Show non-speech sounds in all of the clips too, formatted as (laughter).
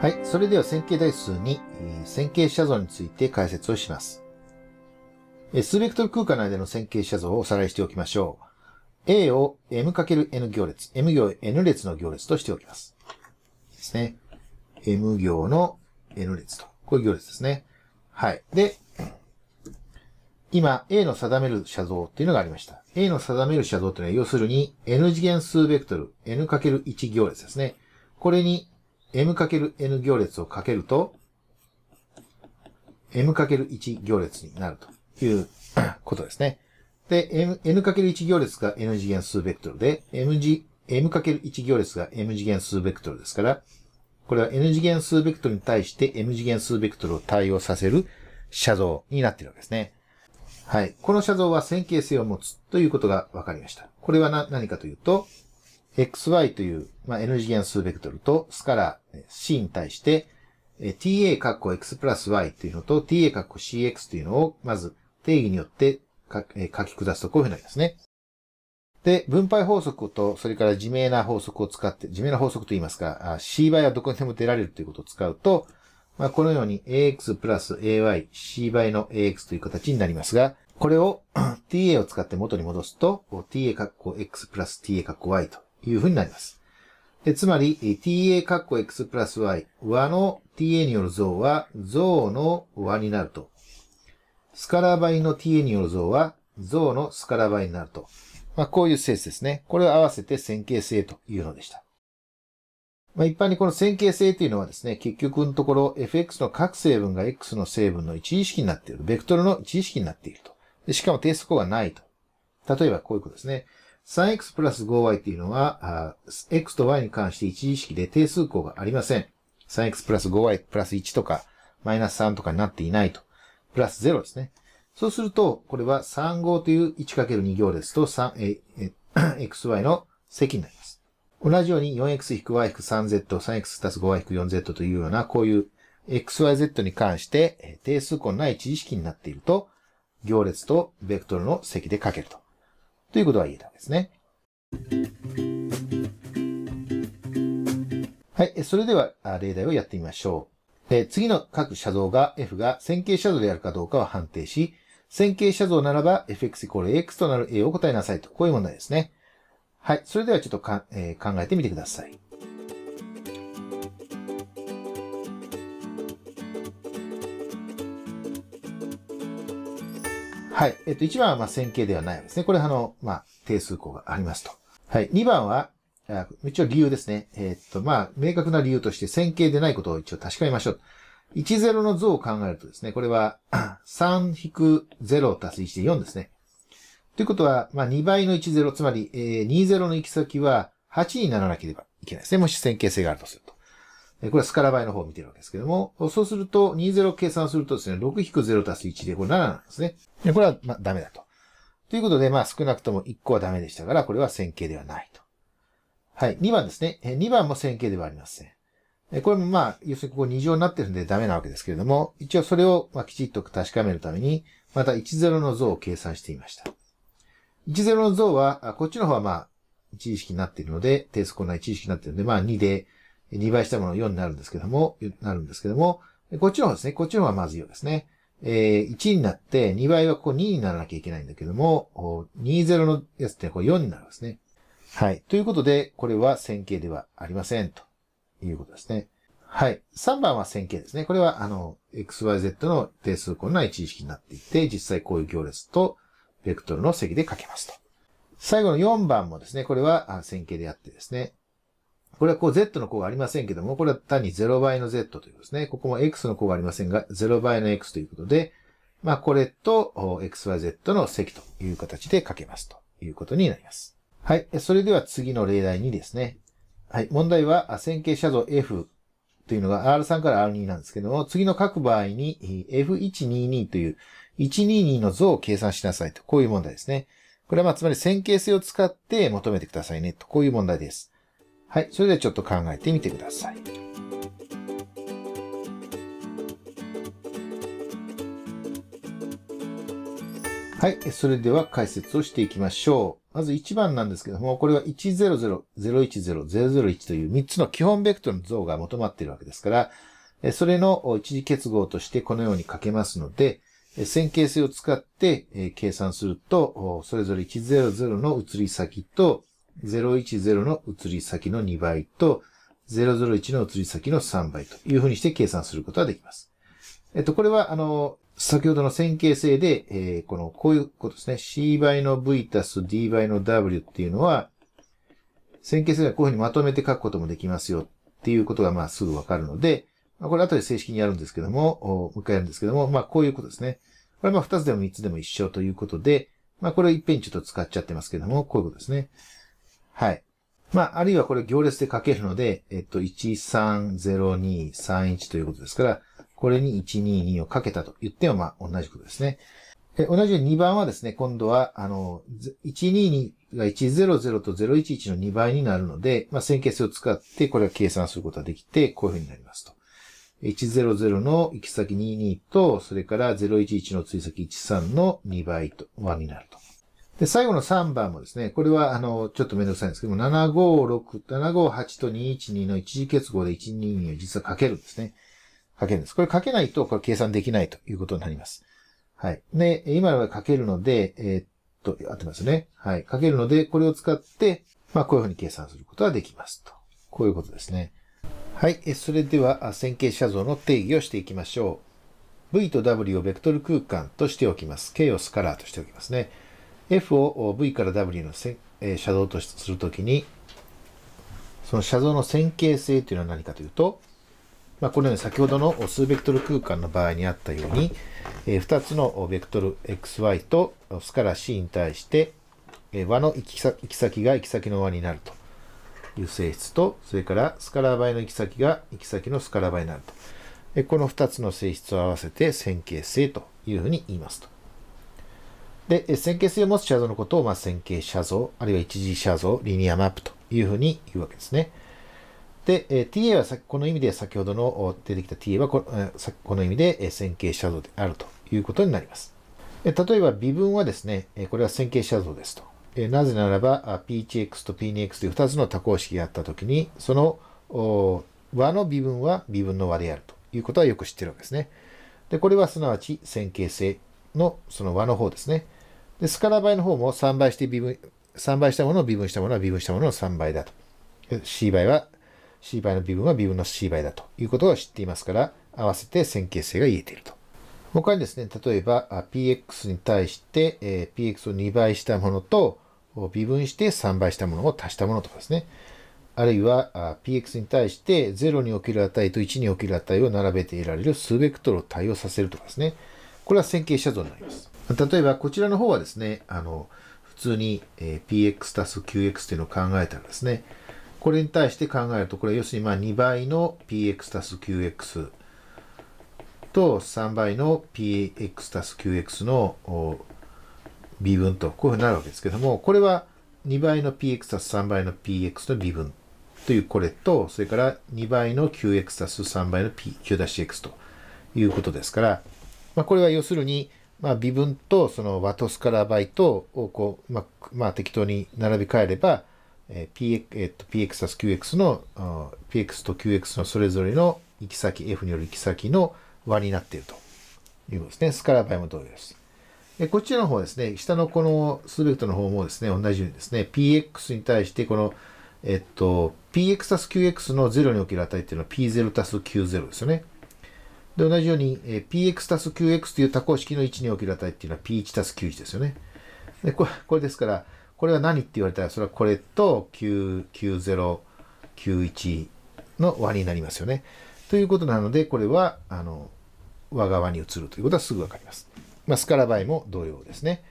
はい。それでは線形代数に、え線形写像について解説をします。え数ベクトル空間の間の線形写像をおさらいしておきましょう。A を m×n 行列、m 行 n 列の行列としておきます。ですね。m 行の n 列と。こういう行列ですね。はい。で、今、A の定める写像っていうのがありました。A の定める写像っていうのは、要するに n 次元数ベクトル、n×1 行列ですね。これに m×n 行列をかけると、m×1 行列になるということですね。で、n×1 行列が n 次元数ベクトルで、mg、m×1 行列が m 次元数ベクトルですから、これは n 次元数ベクトルに対して m 次元数ベクトルを対応させる写像になっているわけですね。はい。この写像は線形性を持つということがわかりました。これは何かというと、xy という、まあ、n 次元数ベクトルとスカラ c に対して、ta 括弧 x プラス y というのと ta 括弧 cx というのを、まず定義によって書き下すとこういうふうになりますね。で、分配法則と、それから自明な法則を使って、自明な法則と言いますか、c 倍はどこにでも出られるということを使うと、まあ、このように ax プラス ay、c 倍の ax という形になりますが、これを ta (clears throat) を使って元に戻すと、ta 括弧 x プラス ta 括弧 y というふうになります。でつまり、ta カッコ x プラス y、和の ta による像は、像の和になると。スカラ倍の ta による像は、像のスカラ倍になると。まあ、こういう性質ですね。これを合わせて線形性というのでした。まあ、一般にこの線形性というのはですね、結局のところ fx の各成分が x の成分の一意識になっている。ベクトルの一意識になっていると。でしかも定数項がないと。例えばこういうことですね。3x プラス 5y っていうのは、x と y に関して一時式で定数項がありません。3x プラス 5y プラス1とか、マイナス3とかになっていないと。プラス0ですね。そうすると、これは3号という 1×2 行列と、3、え、え、xy (coughs) の積になります。同じように 4x-y-3z、3x ラす 5y-4z というような、こういう xyz に関して定数項のない一時式になっていると、行列とベクトルの積で書けると。ということが言えたわけですね。はい。それでは、例題をやってみましょう。次の各写像が F が線形写像であるかどうかを判定し、線形写像ならば fx イコール ax となる a を答えなさいと。こういう問題ですね。はい。それではちょっとか、えー、考えてみてください。はい。えっと、1番はまあ線形ではないですね。これはあの、まあ、定数項がありますと。はい。2番は、一応理由ですね。えっと、まあ、明確な理由として線形でないことを一応確かめましょう。10の像を考えるとですね、これは3-0 (clears throat) 足す1で4ですね。ということは、まあ、2倍の10、つまり、えー、20の行き先は8にならなければいけないですね。もし線形性があるとすると。これはスカラ倍の方を見てるわけですけども、そうすると、20計算するとですね、6-0たす1で、これ7なんですね。これは、まあ、ダメだと。ということで、まあ、少なくとも1個はダメでしたから、これは線形ではないと。はい。2番ですね。2番も線形ではありません。これもまあ、要するにここ2乗になってるんでダメなわけですけれども、一応それをまきちっと確かめるために、また10の像を計算してみました。10の像は、こっちの方はまあ、一意識になっているので、低速な一意識になっているので、まあ2で、2倍したもの4になるんですけども、なるんですけども、こっちの方ですね。こっちの方はまず4ですね。えー、1になって、2倍はここ2にならなきゃいけないんだけども、20のやつってこれ4になるんですね。はい。ということで、これは線形ではありません。ということですね。はい。3番は線形ですね。これは、あの、xyz の定数項の一式になっていて、実際こういう行列と、ベクトルの積で書けますと。最後の4番もですね、これは線形であってですね、これはこう Z の項がありませんけども、これは単に0倍の Z ということですね。ここも X の項がありませんが、0倍の X ということで、まあこれと XYZ の積という形で書けますということになります。はい。それでは次の例題にですね。はい。問題は線形写像 F というのが R3 から R2 なんですけども、次の書く場合に F122 という122の像を計算しなさいと。こういう問題ですね。これはまあつまり線形性を使って求めてくださいねと。こういう問題です。はい。それではちょっと考えてみてください。はい。それでは解説をしていきましょう。まず1番なんですけども、これは100、010001という3つの基本ベクトルの像が求まっているわけですから、それの一次結合としてこのように書けますので、線形性を使って計算すると、それぞれ100の移り先と、010の移り先の2倍と、001の移り先の3倍というふうにして計算することができます。えっと、これは、あの、先ほどの線形性で、えー、この、こういうことですね。c 倍の v たす d 倍の w っていうのは、線形性はこういうふうにまとめて書くこともできますよっていうことが、まあ、すぐわかるので、まあ、これ後で正式にやるんですけども、もう一回やるんですけども、まあ、こういうことですね。これはまあ、二つでも三つでも一緒ということで、まあ、これを一遍ちょっと使っちゃってますけども、こういうことですね。はい。まあ、あるいはこれ行列で書けるので、えっと、130231ということですから、これに122をかけたと言っても、まあ、同じことですね。え、同じように2番はですね、今度は、あの、122が100と011の2倍になるので、まあ、線形数を使ってこれを計算することができて、こういうふうになりますと。100の行き先22と、それから011の追跡13の2倍と、1になると。で、最後の3番もですね、これは、あの、ちょっとめんどくさいんですけども、756、758と212の一次結合で122を実はかけるんですね。かけるんです。これかけないと、これ計算できないということになります。はい。ね、今のはかけるので、えー、っと、合ってますね。はい。かけるので、これを使って、まあ、こういうふうに計算することができますと。こういうことですね。はい。それでは、線形写像の定義をしていきましょう。V と W をベクトル空間としておきます。K をスカラーとしておきますね。F を V から W のせ、えー、シャドウとするときに、そのシャドウの線形性というのは何かというと、まあ、このように先ほどの数ベクトル空間の場合にあったように、えー、2つのベクトル xy とスカラ c に対して、えー、和の行き先行き先が行き先の和になるという性質と、それからスカラー倍の行き先が行き先のスカラー倍になると。この2つの性質を合わせて線形性というふうに言いますと。で、線形性を持つ写像のことを、まあ、線形写像、あるいは一次写像、リニアマップというふうに言うわけですね。で、え TA はさこの意味で先ほどの出てきた TA はここの意味で線形写像であるということになります。例えば微分はですね、これは線形写像ですと。なぜならば P1x と P2x という2つの多項式があったときに、その和の微分は微分の和であるということはよく知ってるわけですね。で、これはすなわち線形性のその和の方ですね。で、スカラ倍の方も3倍して微分、3倍したものを微分したものは微分したものの3倍だと。C 倍は、C 倍の微分は微分の C 倍だということを知っていますから、合わせて線形性が言えていると。他にですね、例えば px に対して、え px を2倍したものと微分して3倍したものを足したものとかですね。あるいは px に対して0における値と1における値を並べて得られる数ベクトルを対応させるとかですね。これは線形写像になります。例えばこちらの方はですね、あの、普通に、え px たす qx というのを考えたらですね、これに対して考えると、これ要するにま2倍の px たす qx と3倍の px たす qx の微分と、こういうふうになるわけですけども、これは2倍の px たす3倍の px の微分というこれと、それから2倍の qx たす3倍の p, q-x ということですから、まあ、これは要するに、まあ、微分とそのワトスカラバイトをこう、まあ、まあ、適当に並び替えれば、えー PX えー、っと、px たす qx の、px と qx のそれぞれの行き先、f による行き先の和になっているということですね。スカラバイも同様です。でこっちの方ですね、下のこのスベクトの方もですね、同じようにですね、px に対してこの、えっと、px たす qx の0における値っていうのは p0 たす q0 ですよね。で、同じように、えー、px たす qx という多項式の位置における値っていうのは p1 たす q1 ですよね。で、これ、これですから、これは何って言われたら、それはこれと q、q0、q1 の和になりますよね。ということなので、これは、あの、和側に移るということはすぐわかります。まあ、スカラ場合も同様ですね。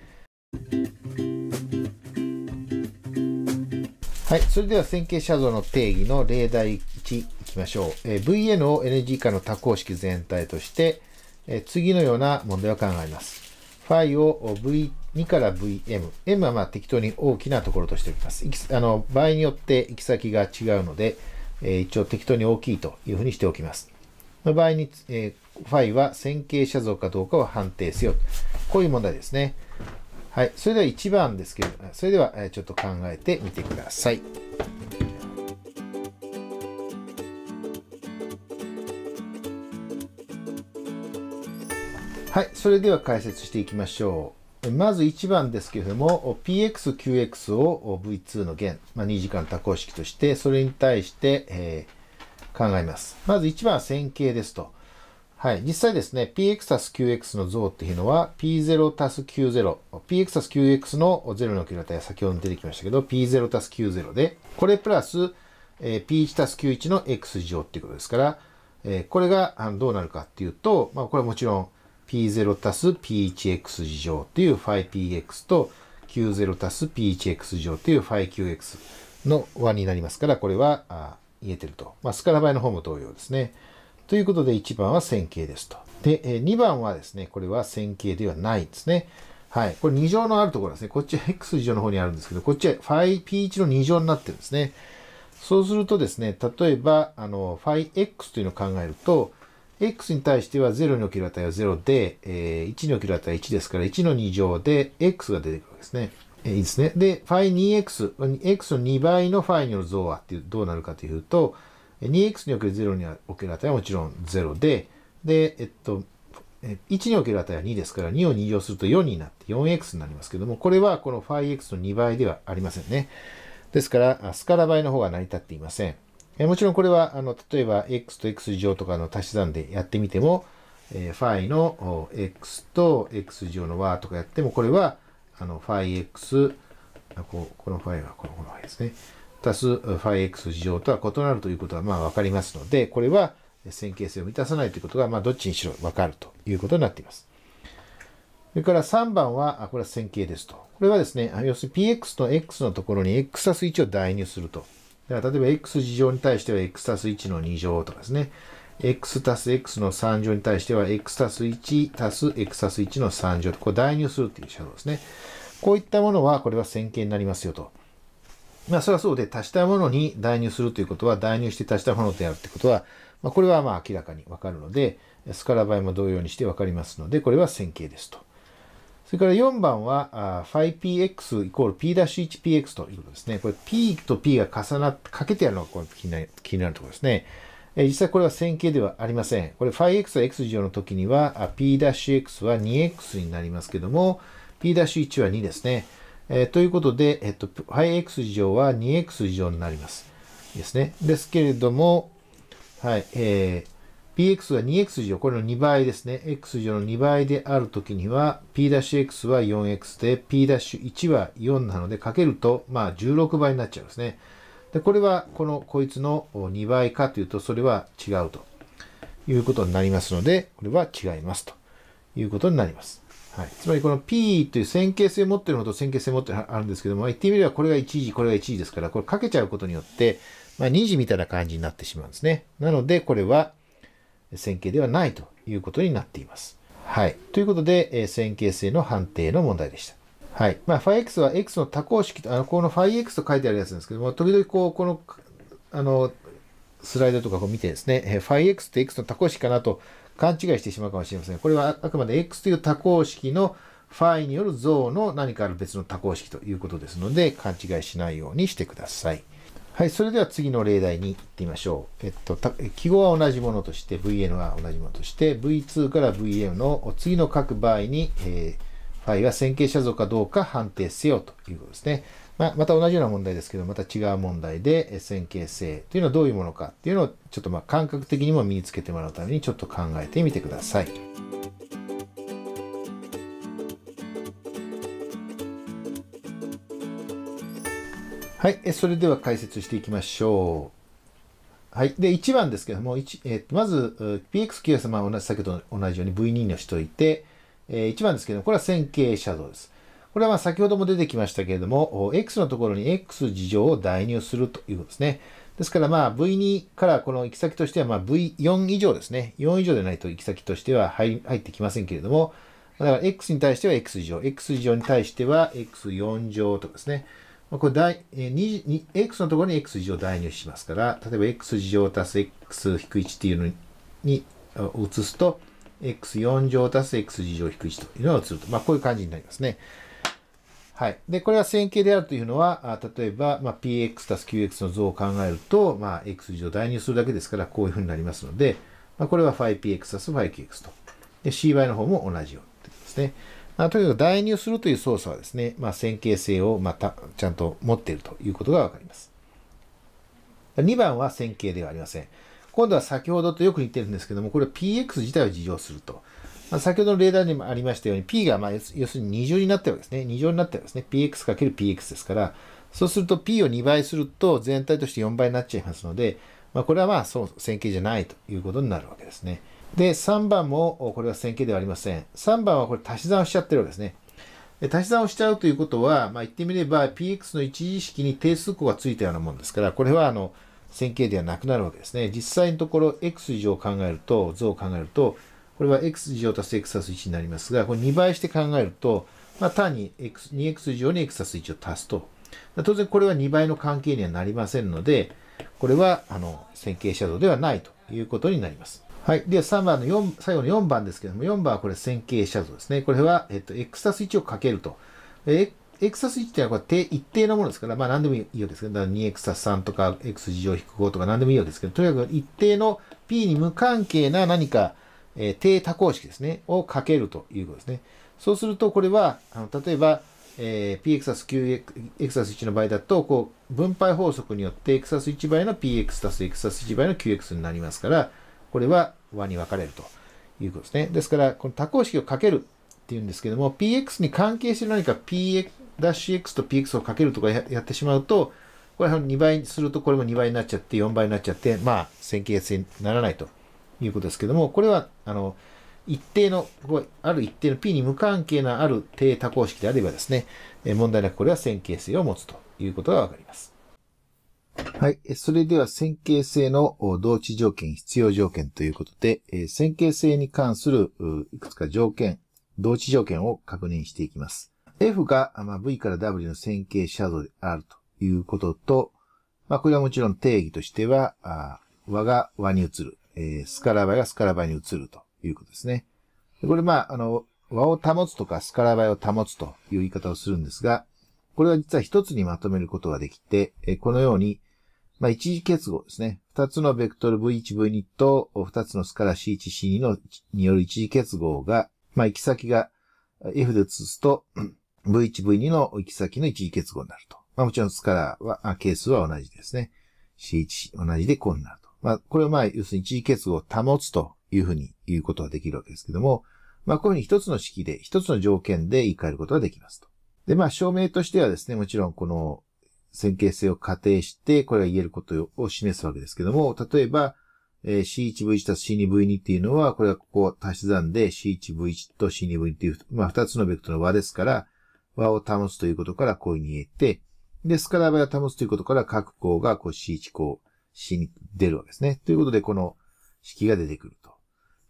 はい、それでは線形写像の定義の例題1。きましょう。えー、VN を NG 以下の多項式全体として、えー、次のような問題を考えます。ファイを V2 から VM。M はまあ適当に大きなところとしておきます。あの場合によって行き先が違うので、え一応適当に大きいというふうにしておきます。の場合に、えー、ファイは線形写像かどうかを判定せよ。こういう問題ですね。はい。それでは1番ですけれど、それではちょっと考えてみてください。はい、それでは解説していきましょう。まず1番ですけれども、px、qx を v2 の弦、まあ、2次間多項式として、それに対して、えー、考えます。まず1番は線形ですと。はい、実際ですね、px たす qx の像っていうのは、p0 たす q0、px たす qx の0の桁は先ほど出てきましたけど、p0 たす q0 で、これプラス、えー、p1 たす q1 の x 乗っていうことですから、えー、これがあのどうなるかっていうと、まあ、これはもちろん、P0 たす P1X 事乗っていう φPX と Q0 たす P1X 乗っていう φQX の和になりますから、これは言えてると。まあ、スカラ倍の方も同様ですね。ということで1番は線形ですと。で、2番はですね、これは線形ではないですね。はい。これ2乗のあるところですね。こっちは x 2乗の方にあるんですけど、こっちは φp1 の2乗になってるんですね。そうするとですね、例えば、あの、φx というのを考えると、x に対しては0における値は0で、えー、1における値は1ですから、1の2乗で x が出てくるわけですね。えー、いいですね。で、ファイ2 x x の2倍の phi による増はっていう、どうなるかというと、2x における0における値はもちろん0で、で、えっと、1における値は2ですから、2を2乗すると4になって 4x になりますけども、これはこの phi x の2倍ではありませんね。ですから、スカラ倍の方が成り立っていません。えもちろんこれは、あの、例えば x と x 乗とかの足し算でやってみても、えー、ファイの x と x 乗の和とかやっても、これは、あの、ファイ x、ここのファイはこのこのファイですね。足すファイ x 乗とは異なるということは、まあ、わかりますので、これは線形性を満たさないということが、まあ、どっちにしろわかるということになっています。それから3番は、あこれは線形ですと。これはですね、要するに px と x のところに x 足す1を代入すると。では例えば x 事乗に対しては x たす1の2乗とかですね。x たす x の3乗に対しては x たす1たす x たす1の3乗と、こう代入するっていう写像ですね。こういったものは、これは線形になりますよと。まあ、それはそうで、足したものに代入するということは、代入して足したものであるということは、まあ、これはまあ明らかにわかるので、スカラバイも同様にしてわかりますので、これは線形ですと。それから4番は、5px イコール p-1px ということですね。これ p と p が重なって、かけてあるのがこれ気になる気になるところですね。え実際これは線形ではありません。これ 5x は x 乗の時には、p-x は 2x になりますけども、p-1 は2ですね。えー、ということで、えっと、5x 以上は 2x 以上になります。ですね。ですけれども、はい、えー、px が 2x 乗、これの2倍ですね。x 乗の2倍であるときには、p'x は 4x で、p'1 は4なので、かけると、まあ、16倍になっちゃうんですね。で、これは、この、こいつの2倍かというと、それは違うということになりますので、これは違いますということになります。はい。つまり、この p という線形性を持っているのと線形性を持っているのあるんですけども、言ってみれば、これが1時、これが1時ですから、これかけちゃうことによって、まあ、2次みたいな感じになってしまうんですね。なので、これは、線形ではないということになっています。はい。ということで、え線形性の判定の問題でした。はい。まあ、イ x は x の多項式と、あの、このイ x と書いてあるやつなんですけども、時々こう、この、あの、スライドとかを見てですね、えァイ x って x の多項式かなと勘違いしてしまうかもしれません。これはあくまで x という多項式のファイによる像の何かある別の多項式ということですので、勘違いしないようにしてください。はい、それでは次の例題に行ってみましょう。えっと、記号は同じものとして、VN は同じものとして、V2 から VM の次の書く場合に、えー、ファイは線形写像かどうか判定せよということですね。まあ、また同じような問題ですけど、また違う問題で、線形性というのはどういうものかっていうのを、ちょっとまあ感覚的にも身につけてもらうために、ちょっと考えてみてください。はい、それでは解説していきましょう。はい、で1番ですけども、えー、まず PX9 様は同じ先ほど同じように V2 にしといて、えー、1番ですけども、これは線形シャドウです。これはま先ほども出てきましたけれども、X のところに X 事情を代入するということですね。ですからまあ V2 からこの行き先としてはま V4 以上ですね。4以上でないと行き先としては入ってきませんけれども、だから X に対しては X 事乗、X 事乗に対しては X4 乗とかですね。これえ x のところに x 乗代入しますから、例えば x 乗足す x-1 っていうのに移すと、x4 乗足す x 乗 -1 というのが移ると。まあ、こういう感じになりますね。はい。で、これは線形であるというのは、あ例えば、まあ、px たす qx の像を考えると、まあ、x 乗代入するだけですから、こういうふうになりますので、まあ、これは 5px たす 5qx と。で、cy の方も同じようにですね。あとにかく代入するという操作はですね、まあ、線形性をまたちゃんと持っているということがわかります。2番は線形ではありません。今度は先ほどとよく似てるんですけども、これは PX 自体を事情すると。まあ、先ほどのレーダーにもありましたように、P がまあ要するに2乗になったわけですね。2乗になったわけですね。PX×PX ですから、そうすると P を2倍すると全体として4倍になっちゃいますので、まあ、これはまあそう線形じゃないということになるわけですね。で、3番も、これは線形ではありません。3番はこれ足し算をしちゃってるわけですね。足し算をしちゃうということは、まあ、言ってみれば px の一次式に定数項がついたようなもんですから、これはあの線形ではなくなるわけですね。実際のところ x 以上を考えると、像を考えると、これは x 以上足す x 足す1になりますが、これ2倍して考えると、まあ、単に x 2x 以上に x 足す1を足すと。当然これは2倍の関係にはなりませんので、これはあの線形写像ではないということになります。はい。で、3番の4、最後の4番ですけども、4番はこれ線形写像ですね。これは、えっと、x 足す1をかけると。え、x 足す1ってのはこれ一定のものですから、まあ何でもいいようですけど、2x 足す3とか、x 事乗引く5とか何でもいいようですけど、とにかく一定の p に無関係な何か、えー、低多項式ですね、をかけるということですね。そうすると、これは、あの例えば、えー、px 足す 9x 足す1の場合だと、こう、分配法則によって x 足す1倍の px 足す x 足す1倍の qx になりますから、これは和に分かれるということですね。ですから、この多項式をかけるっていうんですけども、px に関係して何か px と px をかけるとかやってしまうと、これは2倍するとこれも2倍になっちゃって4倍になっちゃって、まあ線形性にならないということですけども、これはあの一定の、ある一定の P に無関係なある低多項式であればですね、問題なくこれは線形性を持つということがわかります。はい。それでは線形性の同値条件、必要条件ということで、線形性に関するいくつか条件、同値条件を確認していきます。F が V から W の線形シャドウであるということと、まあ、これはもちろん定義としては、和が和に移る、えスカラバイがスカラバイに移るということですね。これ、まあ、あの、和を保つとかスカラバイを保つという言い方をするんですが、これは実は一つにまとめることができて、このように、まあ、一時結合ですね。二つのベクトル V1、V2 と二つのスカラ C1、C2 のによる一時結合が、まあ、行き先が F で移すと V1、(clears throat) V2 の行き先の一時結合になると。まあ、もちろんスカラは、係数は同じですね。C1、同じでこうになると。まあ、これはまあ、要するに一時結合を保つというふうに言うことができるわけですけども、まあ、こういうふうに一つの式で、一つの条件で言い換えることができますと。で、まあ、証明としてはですね、もちろんこの線形性を仮定して、これが言えることを示すわけですけども、例えば、え C1V1 たす C2V2 っていうのは、これはここ足し算で C1V1 と C2V2 っていう、まあ、二つのベクトルの和ですから、和を保つということからこういうふうに言えて、で、スカラーを保つということから各項がこう C1 項 C に出るわけですね。ということで、この式が出てくると。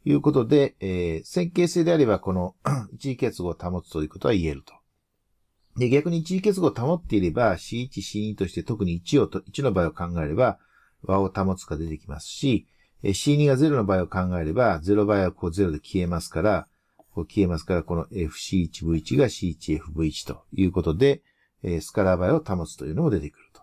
いうことで、えー、線形性であれば、この一時結合を保つということは言えると。で、逆に一時結合を保っていれば、C1、C2 として特に1をと、1の場合を考えれば、和を保つか出てきますし、C2 が0の場合を考えれば、0倍はこう0で消えますから、こう消えますから、この FC1V1 が C1FV1 ということで、スカラー倍を保つというのも出てくると。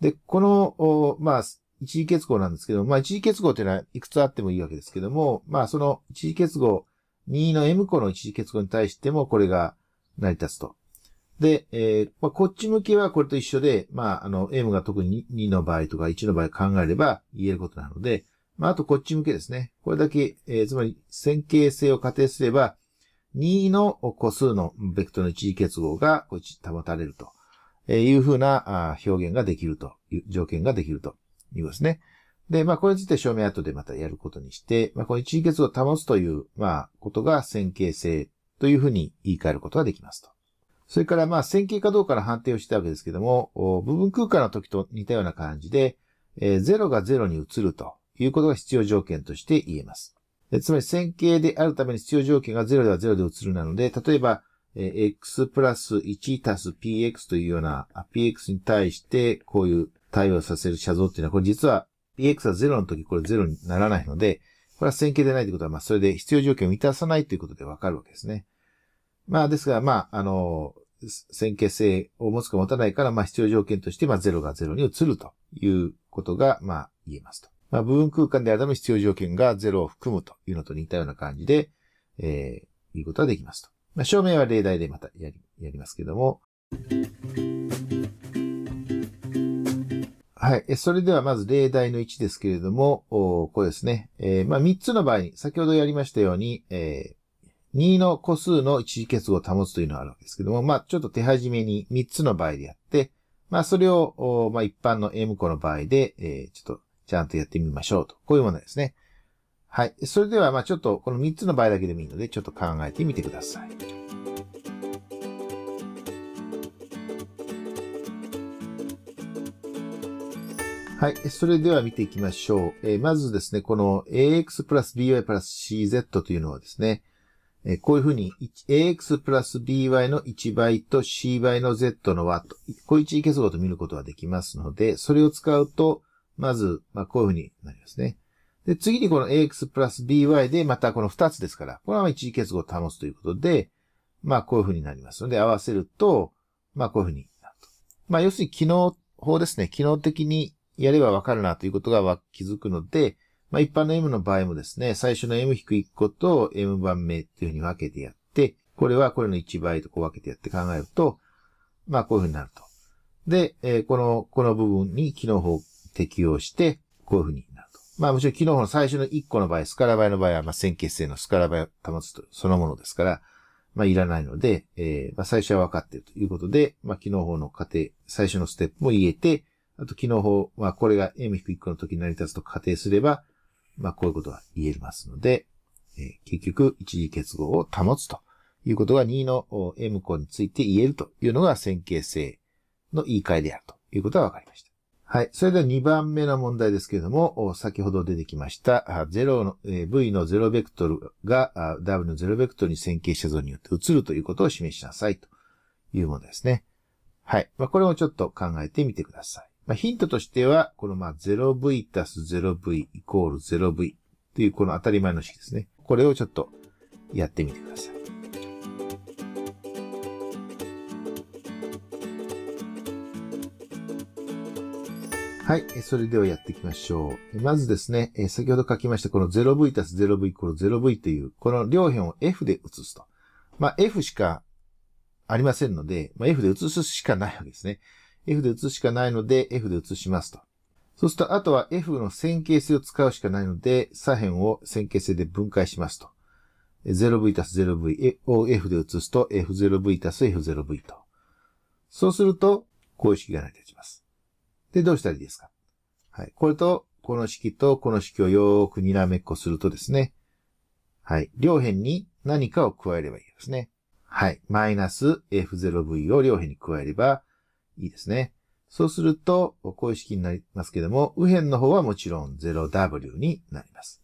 で、この、まあ、一次結合なんですけど、まあ一次結合というのはいくつあってもいいわけですけども、まあその一次結合、2の M 個の一次結合に対してもこれが成り立つとで、えー、まあ、こっち向きはこれと一緒で、まあ、あの、M が特に2の場合とか1の場合考えれば言えることなので、まあ、あとこっち向けですね。これだけ、えー、つまり線形性を仮定すれば、2の個数のベクトルの一時結合がこっち保たれるとえいうふうな表現ができるという、条件ができるということですね。で、まあ、これについて証明後でまたやることにして、まあ、この一時結合を保つという、まあ、ことが線形性というふうに言い換えることができますと。それからまあ線形かどうかの判定をしたわけですけども、部分空間の時と似たような感じで、えー、0が0に移るということが必要条件として言えます。つまり線形であるために必要条件が0では0で移るなので、例えば、えー、x プラス1足す px というような、px に対してこういう対応させる写像っていうのは、これ実は px は0の時これ0にならないので、これは線形でないということは、まあそれで必要条件を満たさないということでわかるわけですね。まあ、ですが、まあ、あの、線形性を持つか持たないから、まあ、必要条件として、まあ、0が0に移るということが、まあ、言えますと。まあ、部分空間であるため必要条件が0を含むというのと似たような感じで、えー、いうことができますと。まあ、証明は例題でまたやり、やりますけども。はい。それではまず例題の1ですけれども、これですね。えー、まあ、3つの場合に、先ほどやりましたように、えー2の個数の一時結合を保つというのがあるわけですけども、まあ、ちょっと手始めに3つの場合でやって、まあ、それを、まあ、一般の M 個の場合で、えー、ちょっと、ちゃんとやってみましょうと。こういうものですね。はい。それでは、まあ、ちょっと、この3つの場合だけでもいいので、ちょっと考えてみてください。はい。それでは見ていきましょう。えー、まずですね、この ax プラス by プラス cz というのはですね、えこういうふうに ax プラス by の1倍と c 倍の z の和と、こういう地位結合と見ることができますので、それを使うと、まず、まあ、こういうふうになりますね。で、次にこの ax プラス by で、またこの2つですから、これは一時結合を保つということで、まあ、こういうふうになりますので、合わせると、まあ、こういうふうになると。まあ、要するに機能法ですね。機能的にやればわかるなということが気づくので、まあ、一般の M の場合もですね、最初の M-1 個と M 番目っていうふうに分けてやって、これはこれの1倍とこう分けてやって考えると、まあ、こういうふうになると。で、えー、この、この部分に機能法を適用して、こういうふうになると。まあ、もちろん機能法の最初の1個の場合、スカラ倍の場合は、まあ、線形性のスカラ倍を保つとそのものですから、まあ、いらないので、えー、まあ、最初は分かっているということで、まあ、機能法の過程、最初のステップも言えて、あと、機能法、まあ、これが M-1 個の時に成り立つと仮定すれば、まあ、こういうことが言えますので、えー、結局、一次結合を保つということが2の M 項について言えるというのが線形性の言い換えであるということが分かりました。はい。それでは2番目の問題ですけれども、先ほど出てきました、0の、え V の0ベクトルが W の0ベクトルに線形写像によって移るということを示しなさいというものですね。はい。まあ、これもちょっと考えてみてください。まあ、ヒントとしては、このまあ 0v たす 0v イコール 0v というこの当たり前の式ですね。これをちょっとやってみてください。はい。それではやっていきましょう。まずですね、先ほど書きましたこの 0v たす 0v イコール 0v という、この両辺を f で移すと。まあ、f しかありませんので、まあ、f で移すしかないわけですね。F で写すしかないので F で写しますと。そうすると、あとは F の線形性を使うしかないので、左辺を線形性で分解しますと。0v たす 0v を F で移すと F0v たす F0v と。そうすると、こういう式が成り立ちます。で、どうしたらいいですかはい。これと、この式とこの式をよーくにらめっこするとですね。はい。両辺に何かを加えればいいですね。はい。マイナス F0v を両辺に加えれば、いいですね。そうすると、こういう式になりますけども、右辺の方はもちろん 0W になります。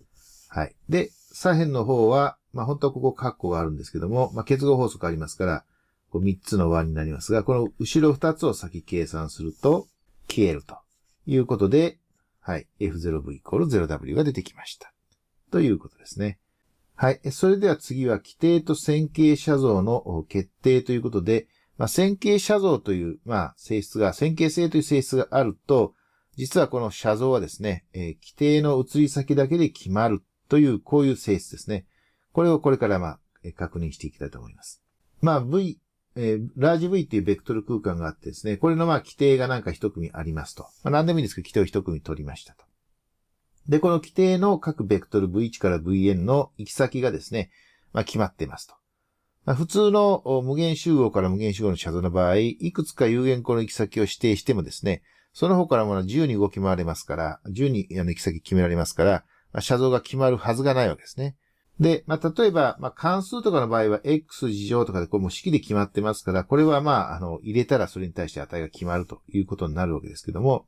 はい。で、左辺の方は、まあ、本当はここ括弧があるんですけども、まあ、結合法則ありますから、こう3つの和になりますが、この後ろ2つを先計算すると、消えるということで、はい。F0V イコール 0W が出てきました。ということですね。はい。それでは次は規定と線形写像の決定ということで、まあ、線形写像という、まあ、性質が、線形性という性質があると、実はこの写像はですね、えー、規定の移り先だけで決まるという、こういう性質ですね。これをこれからまあ、確認していきたいと思います。まあ、V、えー、ラージ V っていうベクトル空間があってですね、これのまあ規定がなんか一組ありますと。まあ、何でもいいんですけど、規定を一組取りましたと。で、この規定の各ベクトル V1 から Vn の行き先がですね、まあ決まってますと。まあ、普通の無限集合から無限集合の写像の場合、いくつか有限個の行き先を指定してもですね、その方からものは自由に動き回れますから、自由にあの行き先決められますから、まあ、写像が決まるはずがないわけですね。で、まあ、例えば、まあ、関数とかの場合は x 事乗とかでこれも式で決まってますから、これはまあ、あの、入れたらそれに対して値が決まるということになるわけですけども、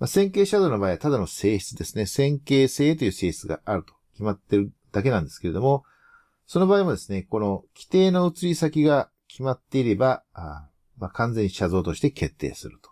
まあ、線形シャドウの場合はただの性質ですね。線形性という性質があると決まってるだけなんですけれども、その場合もですね、この規定の移り先が決まっていれば、あまあ、完全に写像として決定すると。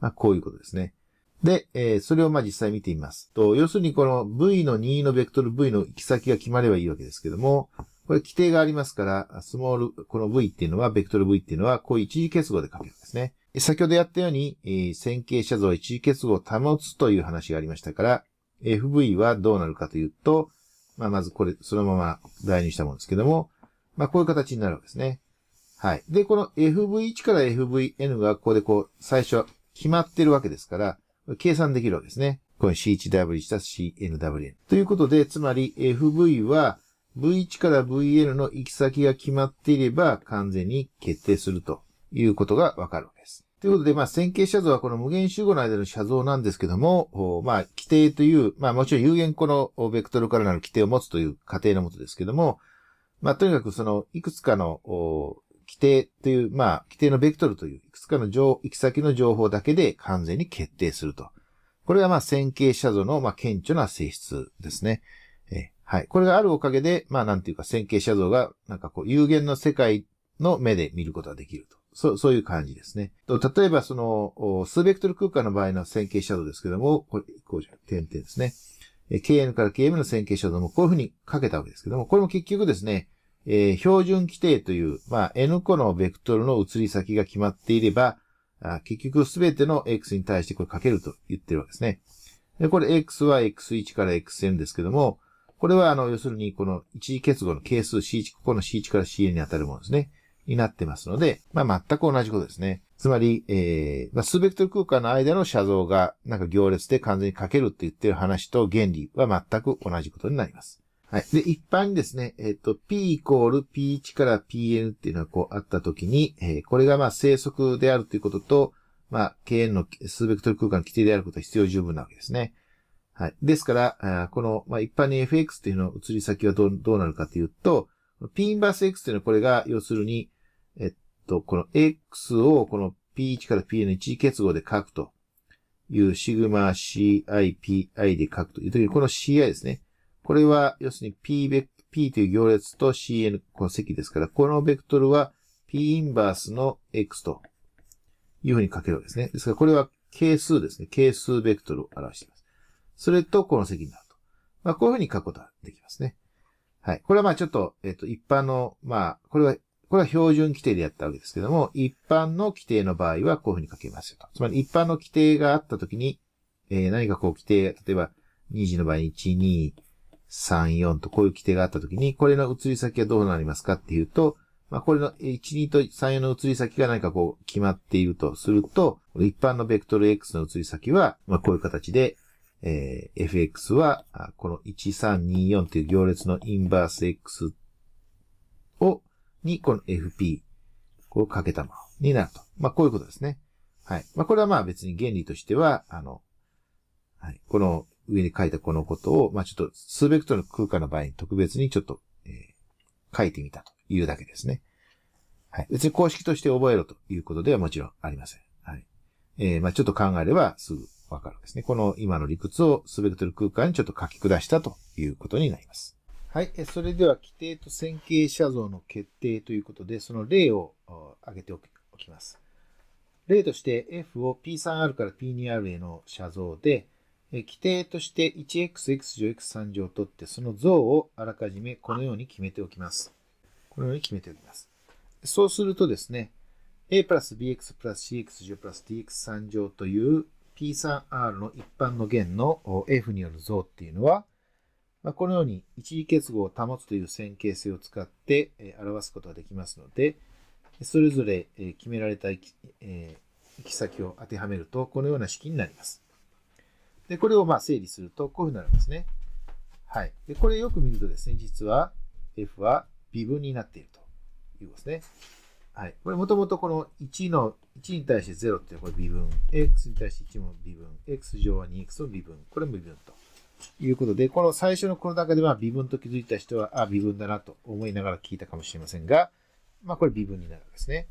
まあ、こういうことですね。で、えー、それをまあ実際見てみます。と、要するにこの V の任意のベクトル V の行き先が決まればいいわけですけども、これ規定がありますから、スモール、この V っていうのは、ベクトル V っていうのは、こういう一時結合で書けるんですね。先ほどやったように、えー、線形写像は一時結合を保つという話がありましたから、FV はどうなるかというと、まあ、まずこれ、そのまま代入したものですけども、まあ、こういう形になるわけですね。はい。で、この FV1 から FVN がここでこう、最初決まってるわけですから、計算できるわけですね。この C1W た CNWN。ということで、つまり FV は V1 から VN の行き先が決まっていれば完全に決定するということがわかるわけです。ということで、まあ、線形写像はこの無限集合の間の写像なんですけども、まあ、規定という、まあ、もちろん有限このベクトルからなる規定を持つという過程のもとですけども、まあ、とにかくその、いくつかの、規定という、まあ、規定のベクトルという、いくつかの行き先の情報だけで完全に決定すると。これが、まあ、線形写像の、まあ、顕著な性質ですね。えはい。これがあるおかげで、まあ、なんていうか、線形写像が、なんかこう、有限の世界の目で見ることができると。そそういう感じですね。と例えば、その、数ベクトル空間の場合の線形シャドウですけども、これ、こうじゃ、点々ですね。KN から KM の線形シャドウもこういうふうにかけたわけですけども、これも結局ですね、えー、標準規定という、まあ、N 個のベクトルの移り先が決まっていれば、あ結局すべての X に対してこれかけると言ってるわけですね。で、これ X は X1 から XN ですけども、これはあの、要するにこの一次結合の係数 C1、ここの C1 から CN に当たるものですね。になってますので、まあ、全く同じことですね。つまり、えー、まあ、数ベクトル空間の間の写像が、なんか行列で完全に書けるって言ってる話と原理は全く同じことになります。はい。で、一般にですね、えっ、ー、と、p イコール p1 から pn っていうのがこうあったときに、えー、これがまあ正則であるということと、まあ、kn の数ベクトル空間の規定であることは必要十分なわけですね。はい。ですから、あこの、まあ、一般に fx っていうの移り先はどうどうなるかというと、p インバース x っていうのはこれが、要するに、と、この X をこの P1 から P の一次結合で書くというシグマ CIPI で書くというときに、この CI ですね。これは、要するに P P という行列と CN、この積ですから、このベクトルは P インバースの X というふうに書けるわけですね。ですから、これは係数ですね。係数ベクトルを表しています。それと、この積になると。まあ、こういうふうに書くことができますね。はい。これはまあちょっと、えっ、と、一般の、まあ、これはこれは標準規定でやったわけですけども、一般の規定の場合はこういうふうに書けますよと。つまり一般の規定があったときに、えー、何かこう規定、例えば2時の場合に1、2、3、4とこういう規定があったときに、これの移り先はどうなりますかっていうと、まあ、これの1、2と3、4の移り先が何かこう決まっているとすると、一般のベクトル X の移り先は、まあ、こういう形で、えー、fx は、この1、3、2、4という行列のインバース x にこの FP をかけたものになると。まあ、こういうことですね。はい。まあ、これはまあ別に原理としては、あの、はい。この上に書いたこのことを、まあ、ちょっと数ベクトルの空間の場合に特別にちょっと、えー、書いてみたというだけですね。はい。別に公式として覚えろということではもちろんありません。はい。えー、まあ、ちょっと考えればすぐわかるんですね。この今の理屈を数ベクトル空間にちょっと書き下したということになります。はい、それでは規定と線形写像の決定ということで、その例を挙げておきます。例として F を P3R から P2R への写像で、規定として 1xx 乗 x3 乗を取って、その像をあらかじめこのように決めておきます。このように決めておきます。そうするとですね、a プラス bx プラス cx 乗プラス dx3 乗という P3R の一般の弦の F による像っていうのは、まあ、このように一次結合を保つという線形性を使って表すことができますので、それぞれ決められた行き先を当てはめると、このような式になります。で、これをま整理すると、こういうふうになるんですね。はい。で、これよく見るとですね、実は f は微分になっているということですね。はい。これもともとこの1の、1に対して0っていうのはこれ微分。x に対して1も微分。x 乗は 2x も微分。これも微分と。いうことで、この最初のこの中では微分と気づいた人は、あ、微分だなと思いながら聞いたかもしれませんが、まあ、これ微分になるんですね。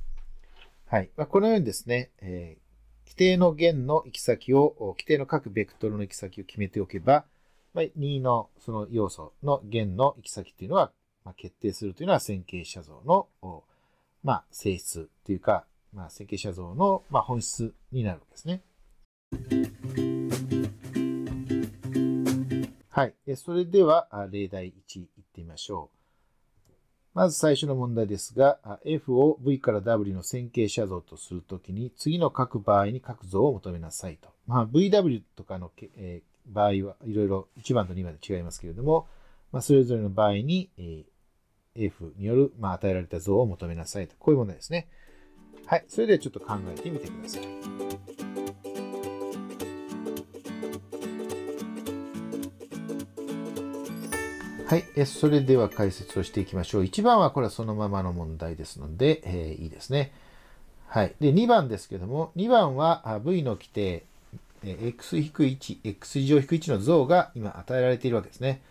はい。まあ、このようにですね、えー、規定の弦の行き先を、規定の各ベクトルの行き先を決めておけば、まあ、2のその要素の弦の行き先というのは、まあ、決定するというのは線形写像の、まあ、性質というか、まあ、線形写像の、まあ、本質になるんですね。はい。それでは、例題1いってみましょう。まず最初の問題ですが、F を V から W の線形写像とするときに、次の各場合に各像を求めなさいと。まあ、VW とかの、えー、場合はいろいろ1番と2番で違いますけれども、まあ、それぞれの場合に、えー、F による、まあ、与えられた像を求めなさいと。こういう問題ですね。はい。それではちょっと考えてみてください。はい、えそれでは解説をしていきましょう。1番はこれはそのままの問題ですので、えー、いいですね。はい、で2番ですけども、2番は V の規定、え x-1、x-1 の像が今与えられているわけですね。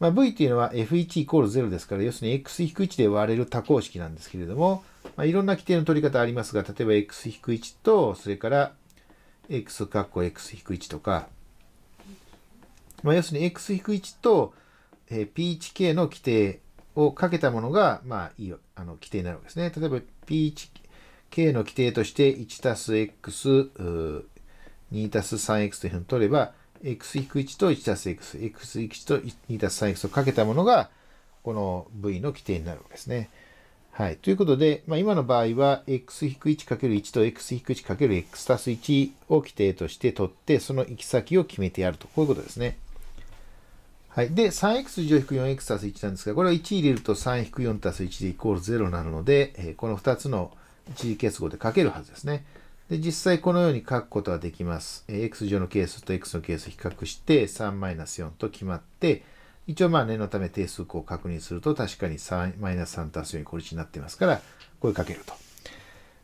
まあ、v というのは f1 イコール0ですから、要するに x-1 で割れる多項式なんですけれども、まあ、いろんな規定の取り方ありますが、例えば x-1 と、それから x 括弧 x-1 とか、まあ、要するに x-1 と、え P1K の規定をかけたものが、まあ、いいあの規定になるわけですね。例えば P1K の規定として1たす X、2たす 3X というふうに取れば、X-1 と1たす X、X-1 と2たす 3X をかけたものが、この V の規定になるわけですね。はい。ということで、まあ、今の場合は、x-1×1 と x-1×x たす1を規定として取って、その行き先を決めてやると。こういうことですね。はい。で、3x10-4x+1 なんですが、これを1入れると 3-4+1 でイコール0なるので、えー、この2つの一時結合で書けるはずですね。で、実際このように書くことはできます。えー、x 乗の係数と x の係数を比較して3-4と決まって、一応まあ念のため定数項を確認すると確かに3、マイナス3たす4にこれ1になってますから、これ書けると。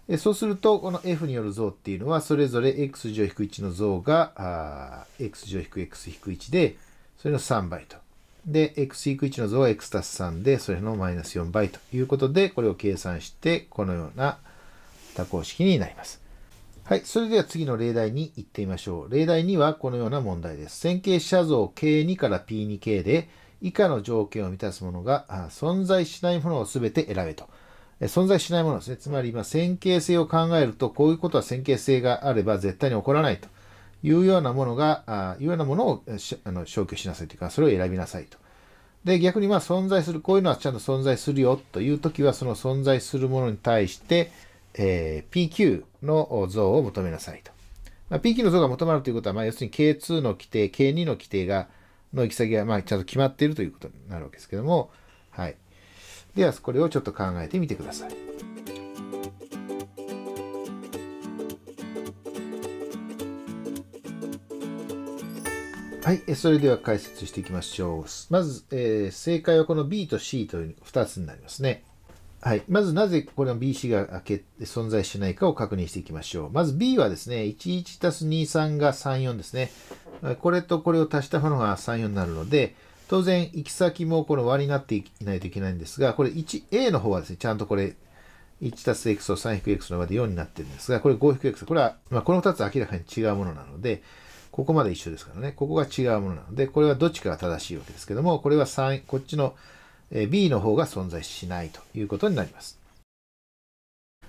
えそうすると、この f による像っていうのは、それぞれ x 乗 -1 の像が、x 乗 -x-1 で、それの3倍と。で、x イク1の図は x たす3で、それのマイナス4倍ということで、これを計算して、このような多項式になります。はい。それでは次の例題に行ってみましょう。例題2はこのような問題です。線形写像 K2 から P2K で、以下の条件を満たすものが、存在しないものを全て選べと。存在しないものですね。つまり、線形性を考えると、こういうことは線形性があれば絶対に起こらないと。いうようなものが、あいうようなものをあの消去しなさいというか、それを選びなさいと。で、逆にまあ存在する、こういうのはちゃんと存在するよという時は、その存在するものに対して、えー、PQ の像を求めなさいと。まあ、PQ の像が求まるということは、まあ、要するに K2 の規定、K2 の規定が、の行き先がまあちゃんと決まっているということになるわけですけども、はい。では、これをちょっと考えてみてください。はい、それでは解説していきましょう。まず、えー、正解はこの B と C という2つになりますね。はい、まずなぜこの BC が存在しないかを確認していきましょう。まず B はですね、11 23が34ですね。これとこれを足したものが34になるので、当然行き先もこの割になっていないといけないんですが、これ 1A の方はですね、ちゃんとこれ 1+x を 3-x の場で4になってるんですが、これ 5-x、これは、まあ、この2つは明らかに違うものなので、ここまで一緒ですからね。ここが違うものなので、これはどっちかが正しいわけですけども、これは3、こっちの B の方が存在しないということになります。